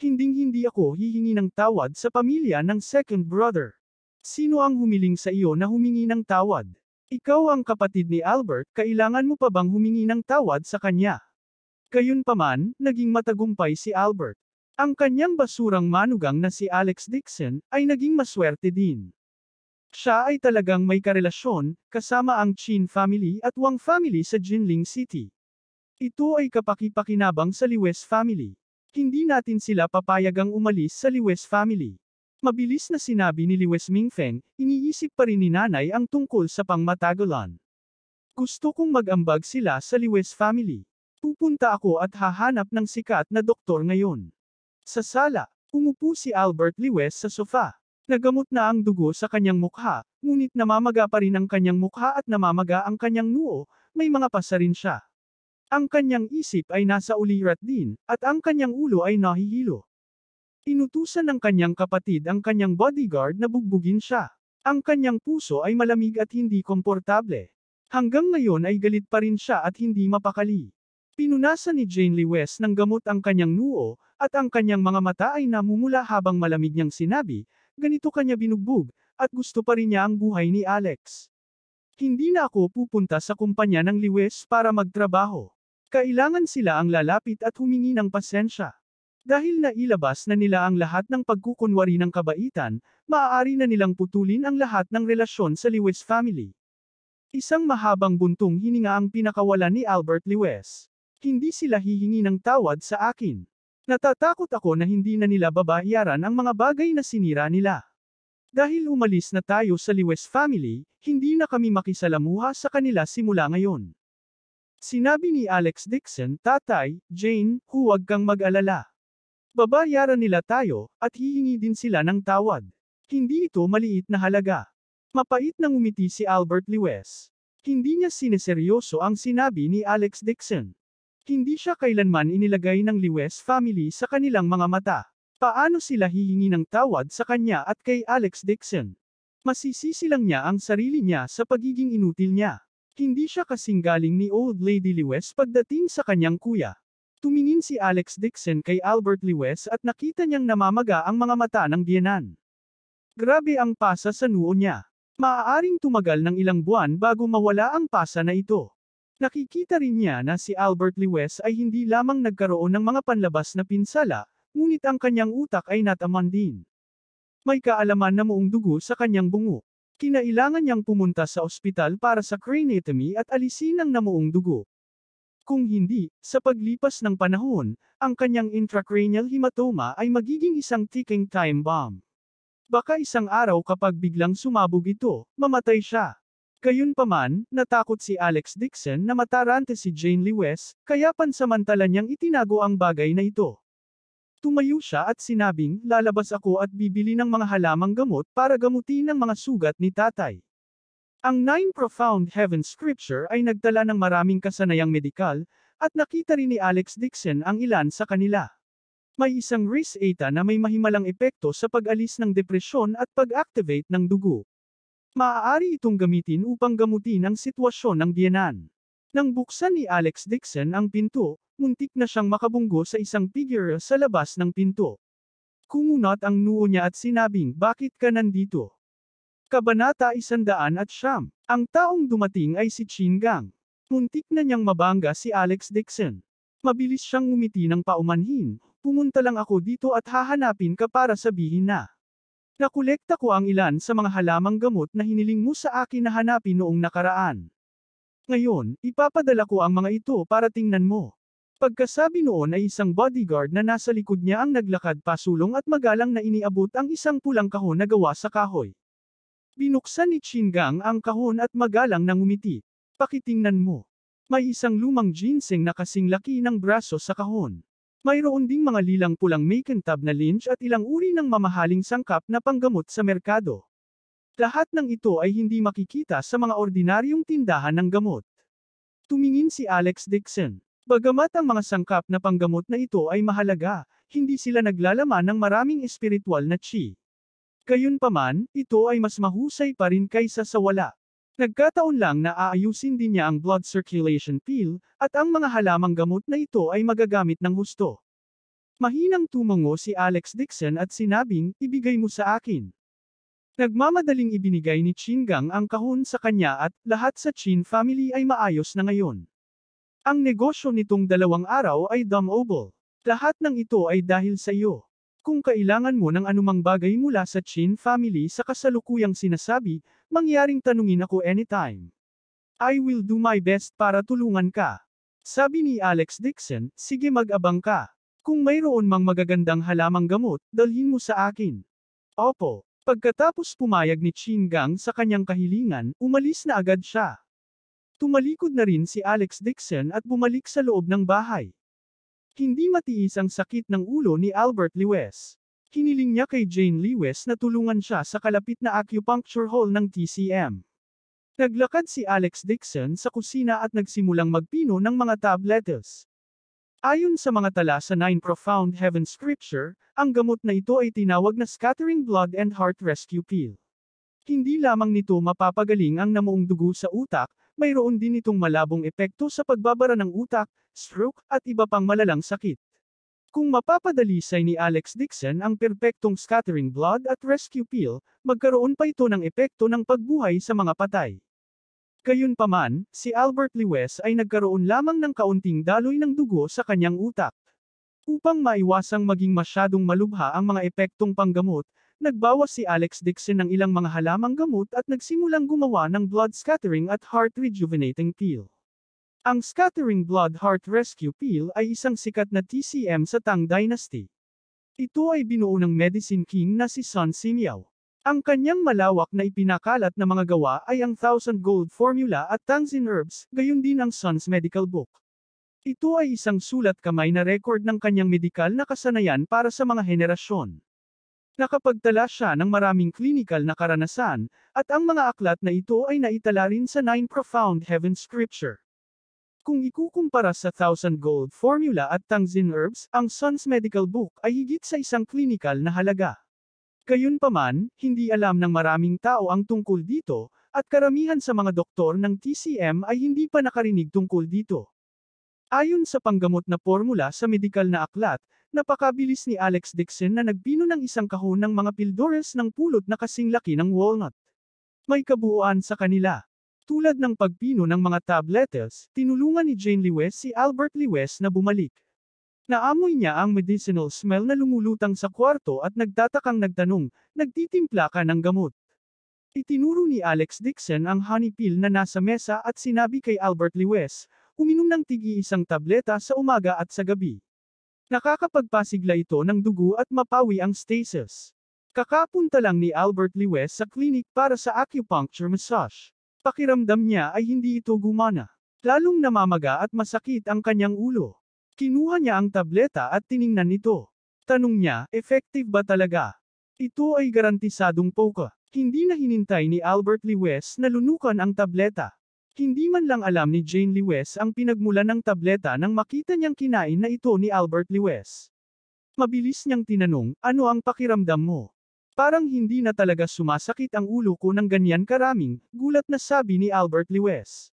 Hinding-hindi ako hihingi ng tawad sa pamilya ng second brother. Sino ang humiling sa iyo na humingi ng tawad? Ikaw ang kapatid ni Albert, kailangan mo pa bang humingi ng tawad sa kanya? Gayunpaman, naging matagumpay si Albert. Ang kanyang basurang manugang na si Alex Dixon, ay naging maswerte din. Siya ay talagang may karelasyon, kasama ang Chin family at Wang family sa Jinling City. Ito ay kapakipakinabang sa Liwes family. Hindi natin sila papayagang umalis sa Liwes family. Mabilis na sinabi ni Liwes Mingfeng, iniisip pa rin ni nanay ang tungkol sa pangmatagalan. Gusto kong magambag sila sa Li West family. Pupunta ako at hahanap ng sikat na doktor ngayon. Sa sala, umupo si Albert Li West sa sofa. Nagamot na ang dugo sa kanyang mukha, ngunit namamaga pa rin ang kanyang mukha at namamaga ang kanyang nuo, may mga pasa rin siya. Ang kanyang isip ay nasa ulirat din, at ang kanyang ulo ay nahihilo. Inutusan ng kanyang kapatid ang kanyang bodyguard na bugbugin siya. Ang kanyang puso ay malamig at hindi komportable. Hanggang ngayon ay galit pa rin siya at hindi mapakali. Pinunasan ni Jane Lee West ng gamot ang kanyang nuo, at ang kanyang mga mata ay namumula habang malamig niyang sinabi, ganito kanya binugbog, at gusto pa rin niya ang buhay ni Alex. Hindi na ako pupunta sa kumpanya ng Liwes para magtrabaho. Kailangan sila ang lalapit at humingi ng pasensya. Dahil nailabas na nila ang lahat ng pagkukunwari ng kabaitan, maaari na nilang putulin ang lahat ng relasyon sa Lewis family. Isang mahabang buntong hininga ang pinakawala ni Albert Lewis. Hindi sila hihingi ng tawad sa akin. Natatakot ako na hindi na nila babayaran ang mga bagay na sinira nila. Dahil umalis na tayo sa Lewis family, hindi na kami makisalamuha sa kanila simula ngayon. Sinabi ni Alex Dixon, Tatay, Jane, huwag kang mag-alala. Babayaran nila tayo, at hihingi din sila ng tawad. Hindi ito maliit na halaga. Mapait nang umiti si Albert Lewis. Hindi niya sineseryoso ang sinabi ni Alex Dixon. Hindi siya kailanman inilagay ng Lewis family sa kanilang mga mata. Paano sila hihingi ng tawad sa kanya at kay Alex Dixon? Masisisi lang niya ang sarili niya sa pagiging inutil niya. Hindi siya kasing galing ni Old Lady Lewis pagdating sa kanyang kuya. Tumingin si Alex Dixon kay Albert Lewis at nakita niyang namamaga ang mga mata ng biyanan. Grabe ang pasa sa noo niya. Maaaring tumagal ng ilang buwan bago mawala ang pasa na ito. Nakikita rin niya na si Albert Lewis ay hindi lamang nagkaroon ng mga panlabas na pinsala, ngunit ang kanyang utak ay nataman din. May kaalaman na muong dugo sa kanyang bungo. Kinailangan niyang pumunta sa ospital para sa craniotomy at alisin ang namuong dugo. Kung hindi, sa paglipas ng panahon, ang kanyang intracranial hematoma ay magiging isang ticking time bomb. Baka isang araw kapag biglang sumabog ito, mamatay siya. Gayunpaman, natakot si Alex Dixon na matarante si Jane Lewis, kaya pansamantala niyang itinago ang bagay na ito. Tumayo siya at sinabing, lalabas ako at bibili ng mga halamang gamot para gamutin ang mga sugat ni tatay. Ang Nine Profound Heaven Scripture ay nagtala ng maraming kasanayang medikal, at nakita rin ni Alex Dixon ang ilan sa kanila. May isang risk eta na may mahimalang epekto sa pag-alis ng depresyon at pag-activate ng dugo. Maaari itong gamitin upang gamutin ang sitwasyon ng biyanan. Nang buksan ni Alex Dixon ang pinto, muntik na siyang makabunggo sa isang figure sa labas ng pinto. Kumunot ang noo niya at sinabing, bakit ka nandito? Kabanata Isandaan at Siyam. Ang taong dumating ay si Chin Gang. Muntik na niyang mabangga si Alex Dixon. Mabilis siyang ngumiti ng paumanhin, pumunta lang ako dito at hahanapin ka para sabihin na. Nakolekta ko ang ilan sa mga halamang gamot na hiniling mo sa akin na hanapin noong nakaraan. Ngayon, ipapadala ko ang mga ito para tingnan mo. Pagkasabi noon ay isang bodyguard na nasa likod niya ang naglakad pasulong at magalang na iniabot ang isang pulang kahon na gawa sa kahoy. Binuksan ni Chingang ang kahon at magalang nang umiti. Pakitingnan mo. May isang lumang ginseng na kasing laki ng braso sa kahon. Mayroon ding mga lilang pulang make-and-tab na lynch at ilang uri ng mamahaling sangkap na panggamot sa merkado. Lahat ng ito ay hindi makikita sa mga ordinaryong tindahan ng gamot. Tumingin si Alex Dixon. Bagamat ang mga sangkap na panggamot na ito ay mahalaga, hindi sila naglalaman ng maraming espiritual na chi. Gayunpaman, ito ay mas mahusay pa rin kaysa sa wala. Nagkataon lang na aayusin din niya ang blood circulation pill, at ang mga halamang gamot na ito ay magagamit ng husto. Mahinang tumango si Alex Dixon at sinabing, ibigay mo sa akin. Nagmamadaling ibinigay ni Chingang ang kahon sa kanya at, lahat sa Chin family ay maayos na ngayon. Ang negosyo nitong dalawang araw ay dumb oval. Lahat ng ito ay dahil sa iyo. Kung kailangan mo ng anumang bagay mula sa Chin family sa kasalukuyang sinasabi, mangyaring tanungin ako anytime. I will do my best para tulungan ka. Sabi ni Alex Dixon, sige mag-abang ka. Kung mayroon mang magagandang halamang gamot, dalhin mo sa akin. Opo. Pagkatapos pumayag ni Chin Gang sa kanyang kahilingan, umalis na agad siya. Tumalikod na rin si Alex Dixon at bumalik sa loob ng bahay. Hindi matiis ang sakit ng ulo ni Albert Lewis. Hiniling niya kay Jane Lewis na tulungan siya sa kalapit na acupuncture hall ng TCM. Naglakad si Alex Dixon sa kusina at nagsimulang magpino ng mga tabletes. Ayon sa mga tala sa Nine Profound Heaven Scripture, ang gamot na ito ay tinawag na scattering blood and heart rescue pill. Hindi lamang nito mapapagaling ang namuong dugo sa utak, mayroon din itong malabong epekto sa pagbabara ng utak, stroke, at iba pang malalang sakit. Kung mapapadalisay ni Alex Dixon ang perpektong scattering blood at rescue pill, magkaroon pa ito ng epekto ng pagbuhay sa mga patay. Gayunpaman, si Albert Lewis ay nagkaroon lamang ng kaunting daloy ng dugo sa kanyang utak. Upang maiwasang maging masyadong malubha ang mga epektong panggamot, Nagbawas si Alex Dixon ng ilang mga halamang gamot at nagsimulang gumawa ng blood scattering at heart rejuvenating peel. Ang scattering blood heart rescue peel ay isang sikat na TCM sa Tang Dynasty. Ito ay binuo ng medicine king na si Sun Simiao. Ang kanyang malawak na ipinakalat na mga gawa ay ang Thousand Gold Formula at Tangzin Herbs, gayon din ang Sun's Medical Book. Ito ay isang sulat kamay na record ng kanyang medikal na kasanayan para sa mga henerasyon. Nakapagtala siya ng maraming clinical na karanasan, at ang mga aklat na ito ay naitala rin sa Nine Profound Heaven Scripture. Kung ikukumpara sa Thousand Gold Formula at Tangzin Herbs, ang Sun's Medical Book ay higit sa isang clinical na halaga. Gayunpaman, hindi alam ng maraming tao ang tungkol dito, at karamihan sa mga doktor ng TCM ay hindi pa nakarinig tungkol dito. Ayon sa panggamot na formula sa medical na aklat, Napakabilis ni Alex Dixon na nagbino ng isang kahon ng mga pildores ng pulot na kasing laki ng walnut. May kabuuan sa kanila. Tulad ng pagpino ng mga tab tinulungan ni Jane Lewis si Albert Lewis na bumalik. Naamoy niya ang medicinal smell na lumulutang sa kwarto at nagtatakang nagtanong, nagtitimpla ka ng gamot. Itinuro ni Alex Dixon ang honey pill na nasa mesa at sinabi kay Albert Lewis, uminom ng tigi isang tableta sa umaga at sa gabi. Nakakapagpasigla ito ng dugo at mapawi ang stasis. Kakapunta lang ni Albert Lewis sa klinik para sa acupuncture massage. Pakiramdam niya ay hindi ito gumana. Lalong namamaga at masakit ang kanyang ulo. Kinuha niya ang tableta at tiningnan ito. Tanong niya, effective ba talaga? Ito ay garantisadong poka. Hindi na hinintay ni Albert Lewis na lunukan ang tableta. Hindi man lang alam ni Jane Lewis ang pinagmula ng tableta nang makita niyang kinain na ito ni Albert Lewis. Mabilis niyang tinanong, ano ang pakiramdam mo? Parang hindi na talaga sumasakit ang ulo ko ng ganyan karaming, gulat na sabi ni Albert Lewis.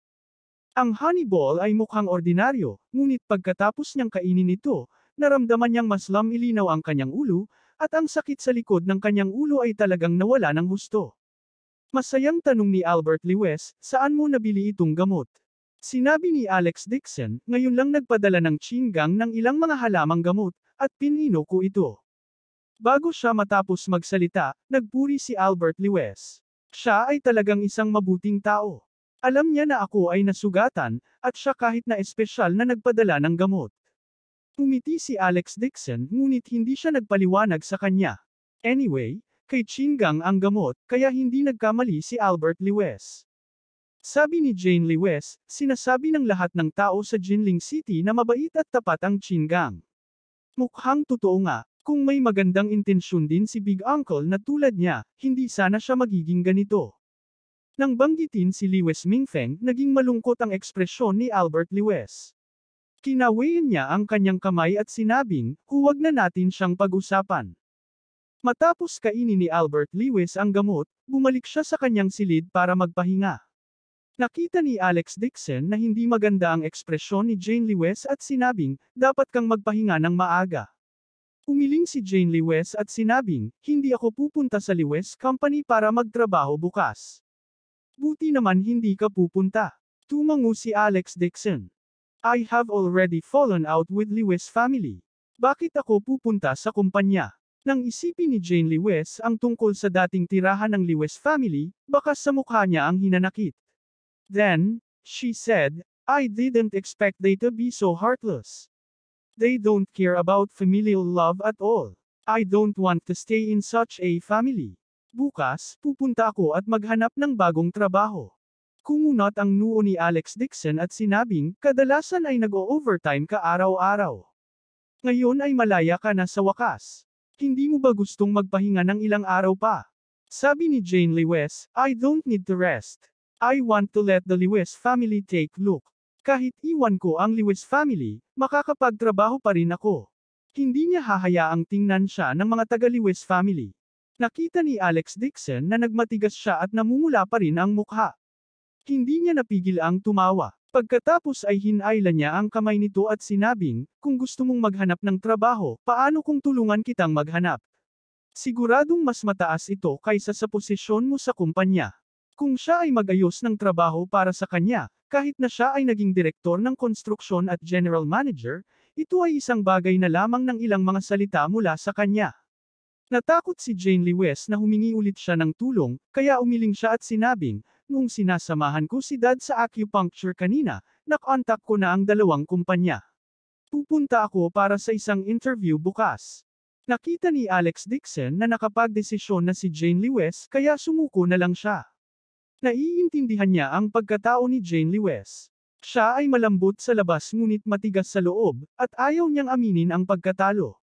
Ang honeyball ay mukhang ordinaryo, ngunit pagkatapos niyang kainin ito, naramdaman niyang mas lamilinaw ang kanyang ulo, at ang sakit sa likod ng kanyang ulo ay talagang nawala ng husto. Masayang tanong ni Albert Lewis, saan mo nabili itong gamot? Sinabi ni Alex Dixon, ngayon lang nagpadala ng chinggang ng ilang mga halamang gamot, at pinino ko ito. Bago siya matapos magsalita, nagpuri si Albert Lewis. Siya ay talagang isang mabuting tao. Alam niya na ako ay nasugatan, at siya kahit na espesyal na nagpadala ng gamot. Umiti si Alex Dixon ngunit hindi siya nagpaliwanag sa kanya. Anyway, Kay Chingang ang gamot, kaya hindi nagkamali si Albert Lewis. Sabi ni Jane Lewis, sinasabi ng lahat ng tao sa Jinling City na mabait at tapat ang Chingang. Mukhang totoo nga, kung may magandang intensyon din si Big Uncle na tulad niya, hindi sana siya magiging ganito. Nang banggitin si Lewis Mingfeng, naging malungkot ang ekspresyon ni Albert Lewis. Kinawayan niya ang kanyang kamay at sinabing, huwag na natin siyang pag-usapan. Matapos kainin ni Albert Lewis ang gamot, bumalik siya sa kanyang silid para magpahinga. Nakita ni Alex Dixon na hindi maganda ang ekspresyon ni Jane Lewis at sinabing, dapat kang magpahinga ng maaga. Umiling si Jane Lewis at sinabing, hindi ako pupunta sa Lewis Company para magtrabaho bukas. Buti naman hindi ka pupunta. Tumango si Alex Dixon. I have already fallen out with Lewis family. Bakit ako pupunta sa kumpanya? Nang isipin ni Jane Lewis ang tungkol sa dating tirahan ng Lewis family, baka sa mukha niya ang hinanakit. Then, she said, I didn't expect they to be so heartless. They don't care about familial love at all. I don't want to stay in such a family. Bukas, pupunta ako at maghanap ng bagong trabaho. Kumunot ang nuo ni Alex Dixon at sinabing, kadalasan ay nag-overtime o ka araw-araw. Ngayon ay malaya ka na sa wakas. Hindi mo ba gustong magpahinga ng ilang araw pa? Sabi ni Jane Lewis, I don't need to rest. I want to let the Lewis family take look. Kahit iwan ko ang Lewis family, makakapagtrabaho pa rin ako. Hindi niya hahayaang tingnan siya ng mga taga-Lewis family. Nakita ni Alex Dixon na nagmatigas siya at namumula pa rin ang mukha. Hindi niya napigil ang tumawa. Pagkatapos ay hinayla niya ang kamay nito at sinabing, kung gusto mong maghanap ng trabaho, paano kung tulungan kitang maghanap? Siguradong mas mataas ito kaysa sa posisyon mo sa kumpanya. Kung siya ay magayos ng trabaho para sa kanya, kahit na siya ay naging direktor ng konstruksyon at general manager, ito ay isang bagay na lamang ng ilang mga salita mula sa kanya. Natakot si Jane Lewis na humingi ulit siya ng tulong, kaya umiling siya at sinabing, nung sinasamahan ko si dad sa acupuncture kanina, nakontak ko na ang dalawang kumpanya. Pupunta ako para sa isang interview bukas. Nakita ni Alex Dixon na nakapagdesisyon na si Jane Lewis kaya sumuko na lang siya. Naiintindihan niya ang pagkatao ni Jane Lewis. Siya ay malambot sa labas ngunit matigas sa loob, at ayaw niyang aminin ang pagkatalo.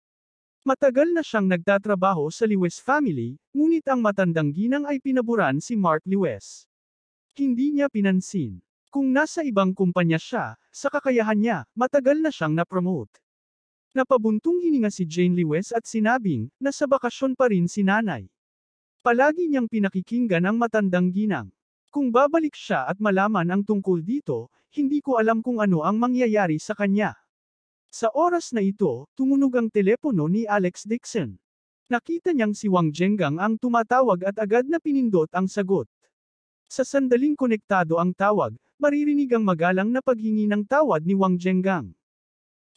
Matagal na siyang nagtatrabaho sa Lewis family, ngunit ang matandang ginang ay pinaboran si Mark Lewis. Hindi niya pinansin. Kung nasa ibang kumpanya siya, sa kakayahan niya, matagal na siyang napromote. Napabuntong hininga si Jane Lewis at sinabing, nasa bakasyon pa rin si nanay. Palagi niyang pinakikinggan ang matandang ginang. Kung babalik siya at malaman ang tungkol dito, hindi ko alam kung ano ang mangyayari sa kanya. Sa oras na ito, tumunog ang telepono ni Alex Dixon. Nakita niyang si Wang Jenggang ang tumatawag at agad na pinindot ang sagot. Sa sandaling konektado ang tawag, maririnig ang magalang na paghingi ng tawad ni Wang Zhenggang.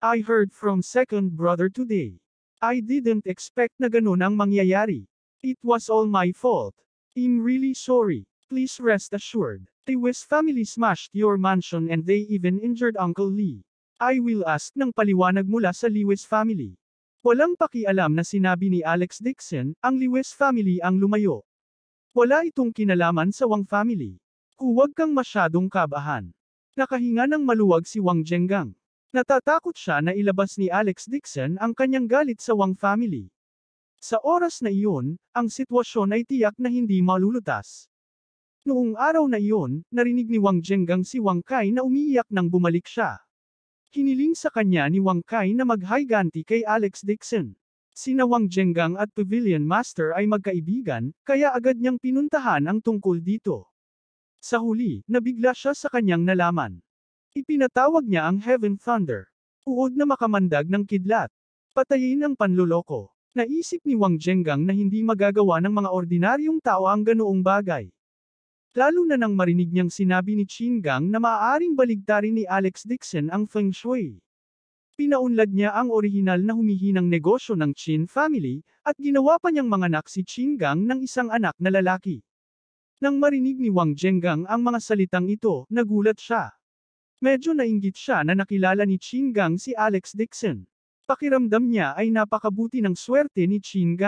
I heard from second brother today. I didn't expect na ganun ang mangyayari. It was all my fault. I'm really sorry. Please rest assured. The West family smashed your mansion and they even injured Uncle Lee. I will ask ng paliwanag mula sa Lewis family. Walang pakialam na sinabi ni Alex Dixon, ang Lewis family ang lumayo. Wala itong kinalaman sa Wang family. Huwag kang masyadong kabahan. Nakahinga ng maluwag si Wang Jenggang. Natatakot siya na ilabas ni Alex Dixon ang kanyang galit sa Wang family. Sa oras na iyon, ang sitwasyon ay tiyak na hindi malulutas. Noong araw na iyon, narinig ni Wang Jenggang si Wang Kai na umiiyak nang bumalik siya. Hiniling sa kanya ni Wang Kai na maghiganti kay Alex Dixon. Sina Wang Jenggang at Pavilion Master ay magkaibigan, kaya agad niyang pinuntahan ang tungkol dito. Sa huli, nabigla siya sa kanyang nalaman. Ipinatawag niya ang Heaven Thunder. Uod na makamandag ng kidlat. Patayin ang panluloko. Naisip ni Wang Jenggang na hindi magagawa ng mga ordinaryong tao ang ganoong bagay. Lalo na nang marinig niyang sinabi ni Qin Gang na maaaring baligtarin ni Alex Dixon ang Feng Shui. Pinaunlad niya ang orihinal na humihinang negosyo ng Chin family, at ginawa pa niyang manganak si Chin ng isang anak na lalaki. Nang marinig ni Wang Jenggang ang mga salitang ito, nagulat siya. Medyo nainggit siya na nakilala ni Chin si Alex Dixon. Pakiramdam niya ay napakabuti ng swerte ni Chin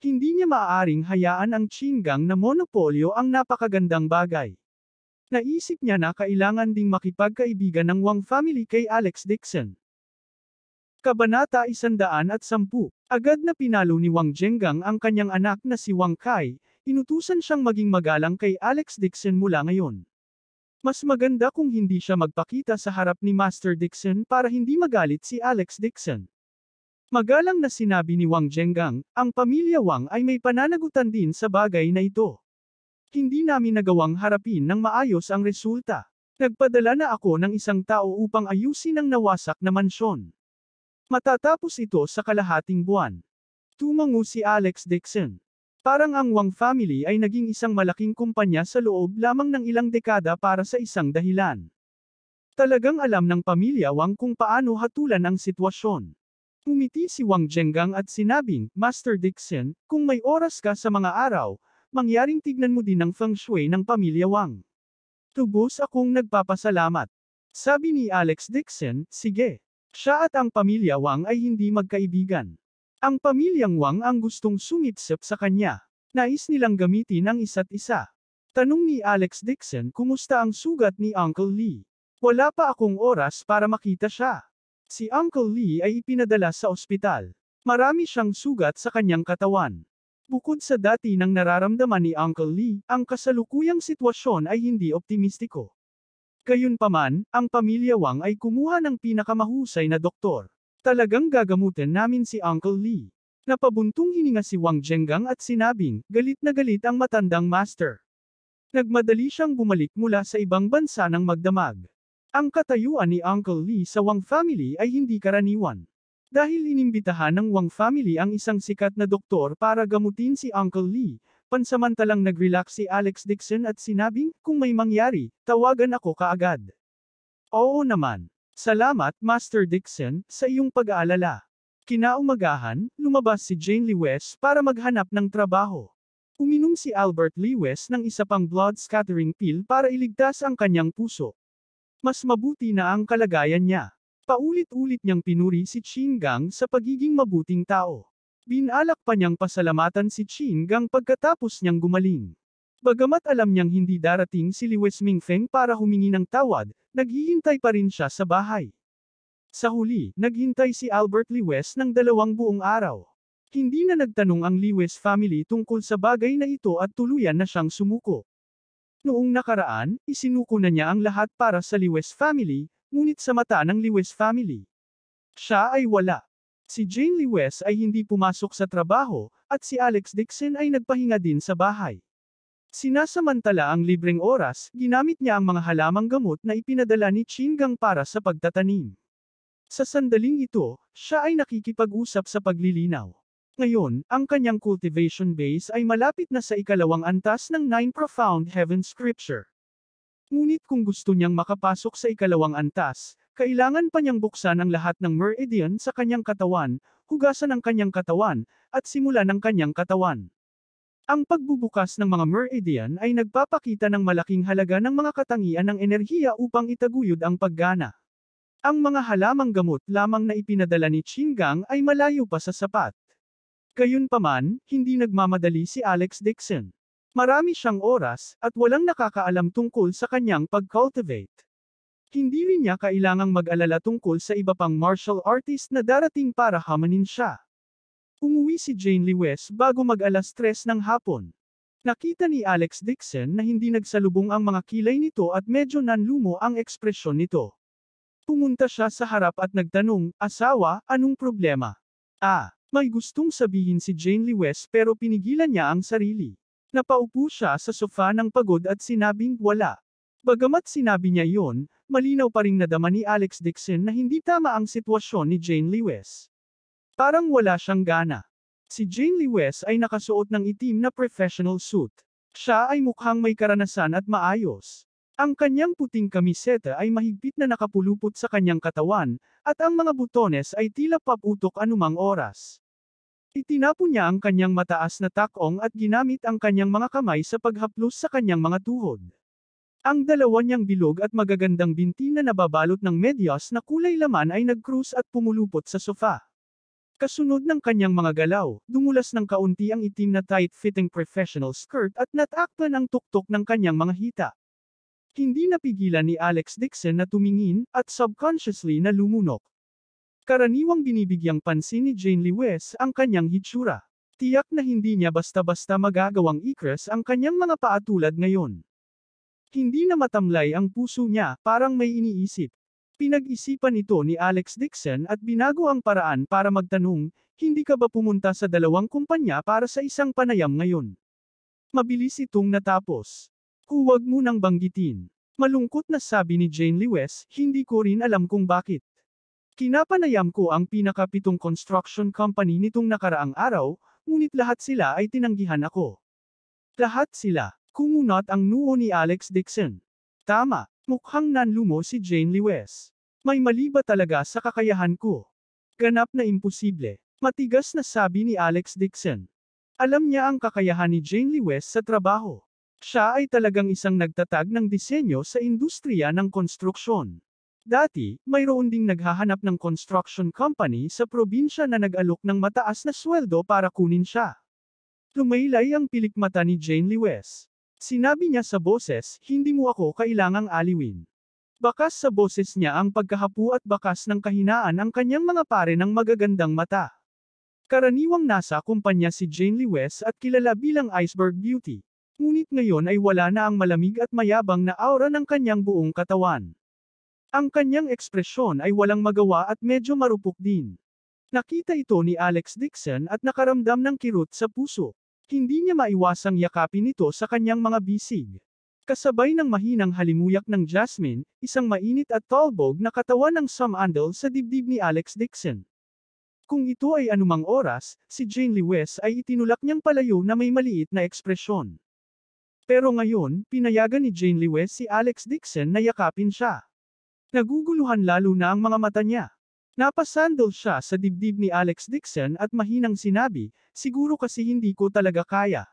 Hindi niya maaaring hayaan ang Chin na monopolyo ang napakagandang bagay. Naisip niya na kailangan ding makipagkaibigan ng Wang family kay Alex Dixon. Kabanata 110. Agad na pinalo ni Wang Jenggang ang kanyang anak na si Wang Kai, inutusan siyang maging magalang kay Alex Dixon mula ngayon. Mas maganda kung hindi siya magpakita sa harap ni Master Dixon para hindi magalit si Alex Dixon. Magalang na sinabi ni Wang Jenggang, ang pamilya Wang ay may pananagutan din sa bagay na ito. Hindi namin nagawang harapin ng maayos ang resulta. Nagpadala na ako ng isang tao upang ayusin ang nawasak na mansyon. Matatapos ito sa kalahating buwan. Tumangu si Alex Dixon. Parang ang Wang family ay naging isang malaking kumpanya sa loob lamang ng ilang dekada para sa isang dahilan. Talagang alam ng pamilya Wang kung paano hatulan ang sitwasyon. Umiti si Wang Jenggang at sinabing, Master Dixon, kung may oras ka sa mga araw, mangyaring tignan mo din ang feng shui ng pamilya Wang. Tubos akong nagpapasalamat. Sabi ni Alex Dixon, sige. Siya at ang pamilya Wang ay hindi magkaibigan. Ang pamilyang Wang ang gustong sumipsip sa kanya. Nais nilang gamitin ang isa't isa. Tanong ni Alex Dixon kumusta ang sugat ni Uncle Lee. Wala pa akong oras para makita siya. Si Uncle Lee ay ipinadala sa ospital. Marami siyang sugat sa kanyang katawan. Bukod sa dati nang nararamdaman ni Uncle Lee, ang kasalukuyang sitwasyon ay hindi optimistiko. Gayunpaman, ang pamilya Wang ay kumuha ng pinakamahusay na doktor. Talagang gagamutin namin si Uncle Lee. Napabuntong hininga si Wang Jenggang at sinabing, galit na galit ang matandang master. Nagmadali siyang bumalik mula sa ibang bansa ng magdamag. Ang katayuan ni Uncle Lee sa Wang family ay hindi karaniwan. Dahil inimbitahan ng Wang family ang isang sikat na doktor para gamutin si Uncle Lee, Pansamantalang nag-relax si Alex Dixon at sinabing, kung may mangyari, tawagan ako kaagad. Oo naman. Salamat, Master Dixon, sa iyong pag-aalala. Kinaumagahan, lumabas si Jane Lewis para maghanap ng trabaho. Uminom si Albert Lewis ng isa pang blood scattering pill para iligtas ang kanyang puso. Mas mabuti na ang kalagayan niya. Paulit-ulit niyang pinuri si Qinggang sa pagiging mabuting tao. Binalak pa niyang pasalamatan si Qin Gang pagkatapos niyang gumaling. Bagamat alam niyang hindi darating si Li Liwes Mingfeng para humingi ng tawad, naghihintay pa rin siya sa bahay. Sa huli, naghintay si Albert Li Liwes ng dalawang buong araw. Hindi na nagtanong ang Li Liwes family tungkol sa bagay na ito at tuluyan na siyang sumuko. Noong nakaraan, isinuko na niya ang lahat para sa Li Liwes family, ngunit sa mata ng Li Liwes family, siya ay wala. Si Jane Lewis ay hindi pumasok sa trabaho, at si Alex Dixon ay nagpahinga din sa bahay. Sinasamantala ang libreng oras, ginamit niya ang mga halamang gamot na ipinadala ni Chinggang para sa pagtatanim. Sa sandaling ito, siya ay nakikipag-usap sa paglilinaw. Ngayon, ang kanyang cultivation base ay malapit na sa ikalawang antas ng Nine Profound Heaven Scripture. Ngunit kung gusto niyang makapasok sa ikalawang antas, kailangan pa niyang buksan ang lahat ng meridian sa kanyang katawan, hugasan ang kanyang katawan, at simulan ang kanyang katawan. Ang pagbubukas ng mga meridian ay nagpapakita ng malaking halaga ng mga katangian ng enerhiya upang itaguyod ang paggana. Ang mga halamang gamot lamang na ipinadala ni Chinggang ay malayo pa sa sapat. Gayunpaman, hindi nagmamadali si Alex Dixon. Marami siyang oras, at walang nakakaalam tungkol sa kanyang pag-cultivate hindi rin niya kailangang mag-alala tungkol sa iba pang martial artist na darating para hamanin siya. Umuwi si Jane Lee bago mag-alas 3 ng hapon. Nakita ni Alex Dixon na hindi nagsalubong ang mga kilay nito at medyo nanlumo ang ekspresyon nito. Pumunta siya sa harap at nagtanong, asawa, anong problema? Ah, may gustong sabihin si Jane Lee pero pinigilan niya ang sarili. Napaupo siya sa sofa ng pagod at sinabing, wala. Bagamat sinabi niya yon, malinaw pa ring nadama ni Alex Dixon na hindi tama ang sitwasyon ni Jane Lewis. Parang wala siyang gana. Si Jane Lewis ay nakasuot ng itim na professional suit. Siya ay mukhang may karanasan at maayos. Ang kanyang puting kamiseta ay mahigpit na nakapulupot sa kanyang katawan, at ang mga butones ay tila paputok anumang oras. Itinapo niya ang kanyang mataas na takong at ginamit ang kanyang mga kamay sa paghaplos sa kanyang mga tuhod. Ang dalawa niyang bilog at magagandang binti na nababalot ng medyas na kulay laman ay nagkrus at pumulupot sa sofa. Kasunod ng kanyang mga galaw, dumulas ng kaunti ang itim na tight-fitting professional skirt at natakpan ang tuktok ng kanyang mga hita. Hindi napigilan ni Alex Dixon na tumingin, at subconsciously na lumunok. Karaniwang binibigyang pansin ni Jane Lewis ang kanyang hitsura. Tiyak na hindi niya basta-basta magagawang ikres ang kanyang mga paatulad ngayon. Hindi na matamlay ang puso niya, parang may iniisip. Pinag-isipan ito ni Alex Dixon at binago ang paraan para magtanong, hindi ka ba pumunta sa dalawang kumpanya para sa isang panayam ngayon? Mabilis itong natapos. Huwag mo nang banggitin. Malungkot na sabi ni Jane Lewis, hindi ko rin alam kung bakit. Kinapanayam ko ang pinakapitong construction company nitong nakaraang araw, ngunit lahat sila ay tinanggihan ako. Lahat sila. Kungunot ang noo ni Alex Dixon. Tama, mukhang nanlumo si Jane Lewis. May mali ba talaga sa kakayahan ko? Ganap na imposible. Matigas na sabi ni Alex Dixon. Alam niya ang kakayahan ni Jane Lewis sa trabaho. Siya ay talagang isang nagtatag ng disenyo sa industriya ng konstruksyon. Dati, mayroon ding naghahanap ng construction company sa probinsya na nag-alok ng mataas na sweldo para kunin siya. Lumaylay ang pilikmata ni Jane Lewis. Sinabi niya sa boses, hindi mo ako kailangang aliwin. Bakas sa boses niya ang pagkahapu at bakas ng kahinaan ang kanyang mga pare ng magagandang mata. Karaniwang nasa kumpanya si Jane Lewis at kilala bilang Iceberg Beauty. Ngunit ngayon ay wala na ang malamig at mayabang na aura ng kanyang buong katawan. Ang kanyang ekspresyon ay walang magawa at medyo marupok din. Nakita ito ni Alex Dixon at nakaramdam ng kirot sa puso. Hindi niya maiwasang yakapin ito sa kanyang mga bisig. Kasabay ng mahinang halimuyak ng Jasmine, isang mainit at talbog na katawan ng Sam sumandal sa dibdib ni Alex Dixon. Kung ito ay anumang oras, si Jane Lewis ay itinulak niyang palayo na may maliit na ekspresyon. Pero ngayon, pinayagan ni Jane Lewis si Alex Dixon na yakapin siya. Naguguluhan lalo na ang mga mata niya. Napasando siya sa dibdib ni Alex Dixon at mahinang sinabi, siguro kasi hindi ko talaga kaya.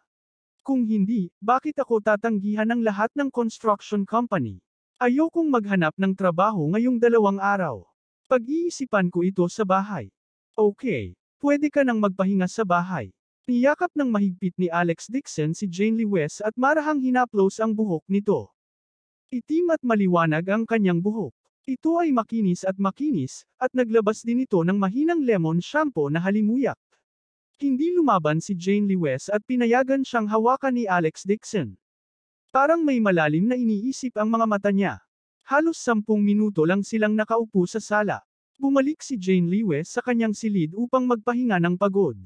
Kung hindi, bakit ako tatanggihan ng lahat ng construction company? Ayokong maghanap ng trabaho ngayong dalawang araw. Pag-iisipan ko ito sa bahay. Okay, pwede ka nang magpahinga sa bahay. Niyakap ng mahigpit ni Alex Dixon si Jane Lewis at marahang hinaplos ang buhok nito. Itim at maliwanag ang kanyang buhok. Ito ay makinis at makinis, at naglabas din ito ng mahinang lemon shampoo na halimuyak. Hindi lumaban si Jane Lewis at pinayagan siyang hawakan ni Alex Dixon. Parang may malalim na iniisip ang mga mata niya. Halos sampung minuto lang silang nakaupo sa sala. Bumalik si Jane Lewis sa kanyang silid upang magpahinga ng pagod.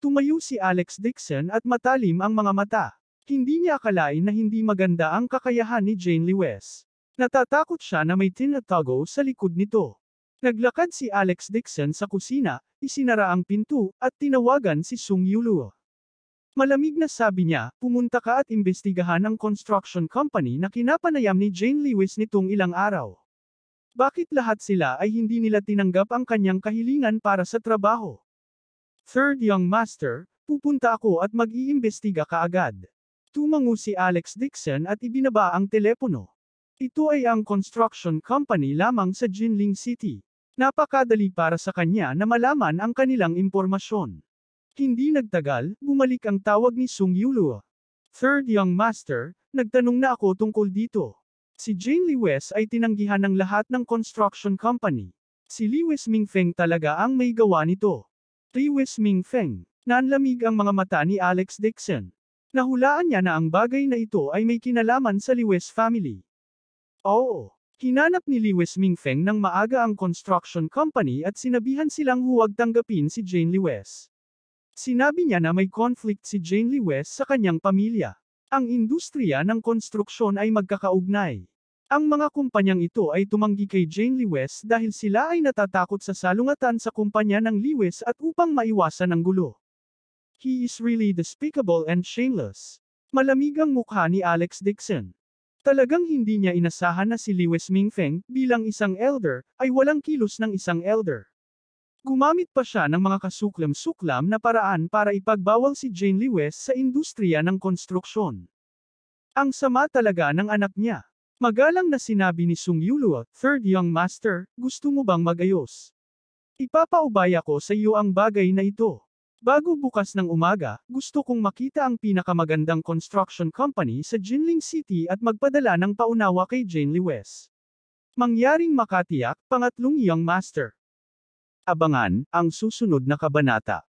Tumayo si Alex Dixon at matalim ang mga mata. Hindi niya akalain na hindi maganda ang kakayahan ni Jane Lewis. Natatakot siya na may tinatago sa likod nito. Naglakad si Alex Dixon sa kusina, isinara ang pinto, at tinawagan si Sung Yuluo. Malamig na sabi niya, pumunta ka at imbestigahan ang construction company na kinapanayam ni Jane Lewis nitong ilang araw. Bakit lahat sila ay hindi nila tinanggap ang kanyang kahilingan para sa trabaho? Third Young Master, pupunta ako at mag-iimbestiga ka agad. Tumango si Alex Dixon at ibinaba ang telepono. Ito ay ang construction company lamang sa Jinling City. Napakadali para sa kanya na malaman ang kanilang impormasyon. Hindi nagtagal, bumalik ang tawag ni Sung Yuluo. Third Young Master, nagtanong na ako tungkol dito. Si Jane Lewis ay tinanggihan ng lahat ng construction company. Si Lewis Mingfeng talaga ang may gawa nito. Lewis Mingfeng, nanlamig ang mga mata ni Alex Dixon. Nahulaan niya na ang bagay na ito ay may kinalaman sa Lewis family. Oo. Hinanap ni Li Lewis Feng ng maaga ang construction company at sinabihan silang huwag tanggapin si Jane Li Lewis. Sinabi niya na may conflict si Jane Li Lewis sa kanyang pamilya. Ang industriya ng konstruksyon ay magkakaugnay. Ang mga kumpanyang ito ay tumanggi kay Jane Li Lewis dahil sila ay natatakot sa salungatan sa kumpanya ng Li Lewis at upang maiwasan ang gulo. He is really despicable and shameless. Malamig ang mukha ni Alex Dixon. Talagang hindi niya inasahan na si Liwes Mingfeng, bilang isang elder, ay walang kilos ng isang elder. Gumamit pa siya ng mga kasuklam-suklam na paraan para ipagbawal si Jane Liwes sa industriya ng konstruksyon. Ang sama talaga ng anak niya. Magalang na sinabi ni Sung Yuluo, Third Young Master, gusto mo bang magayos? Ipapaubaya ko sa iyo ang bagay na ito. Bago bukas ng umaga, gusto kong makita ang pinakamagandang construction company sa Jinling City at magpadala ng paunawa kay Jane Lewis. Mangyaring makatiyak, pangatlong iyang master. Abangan, ang susunod na kabanata.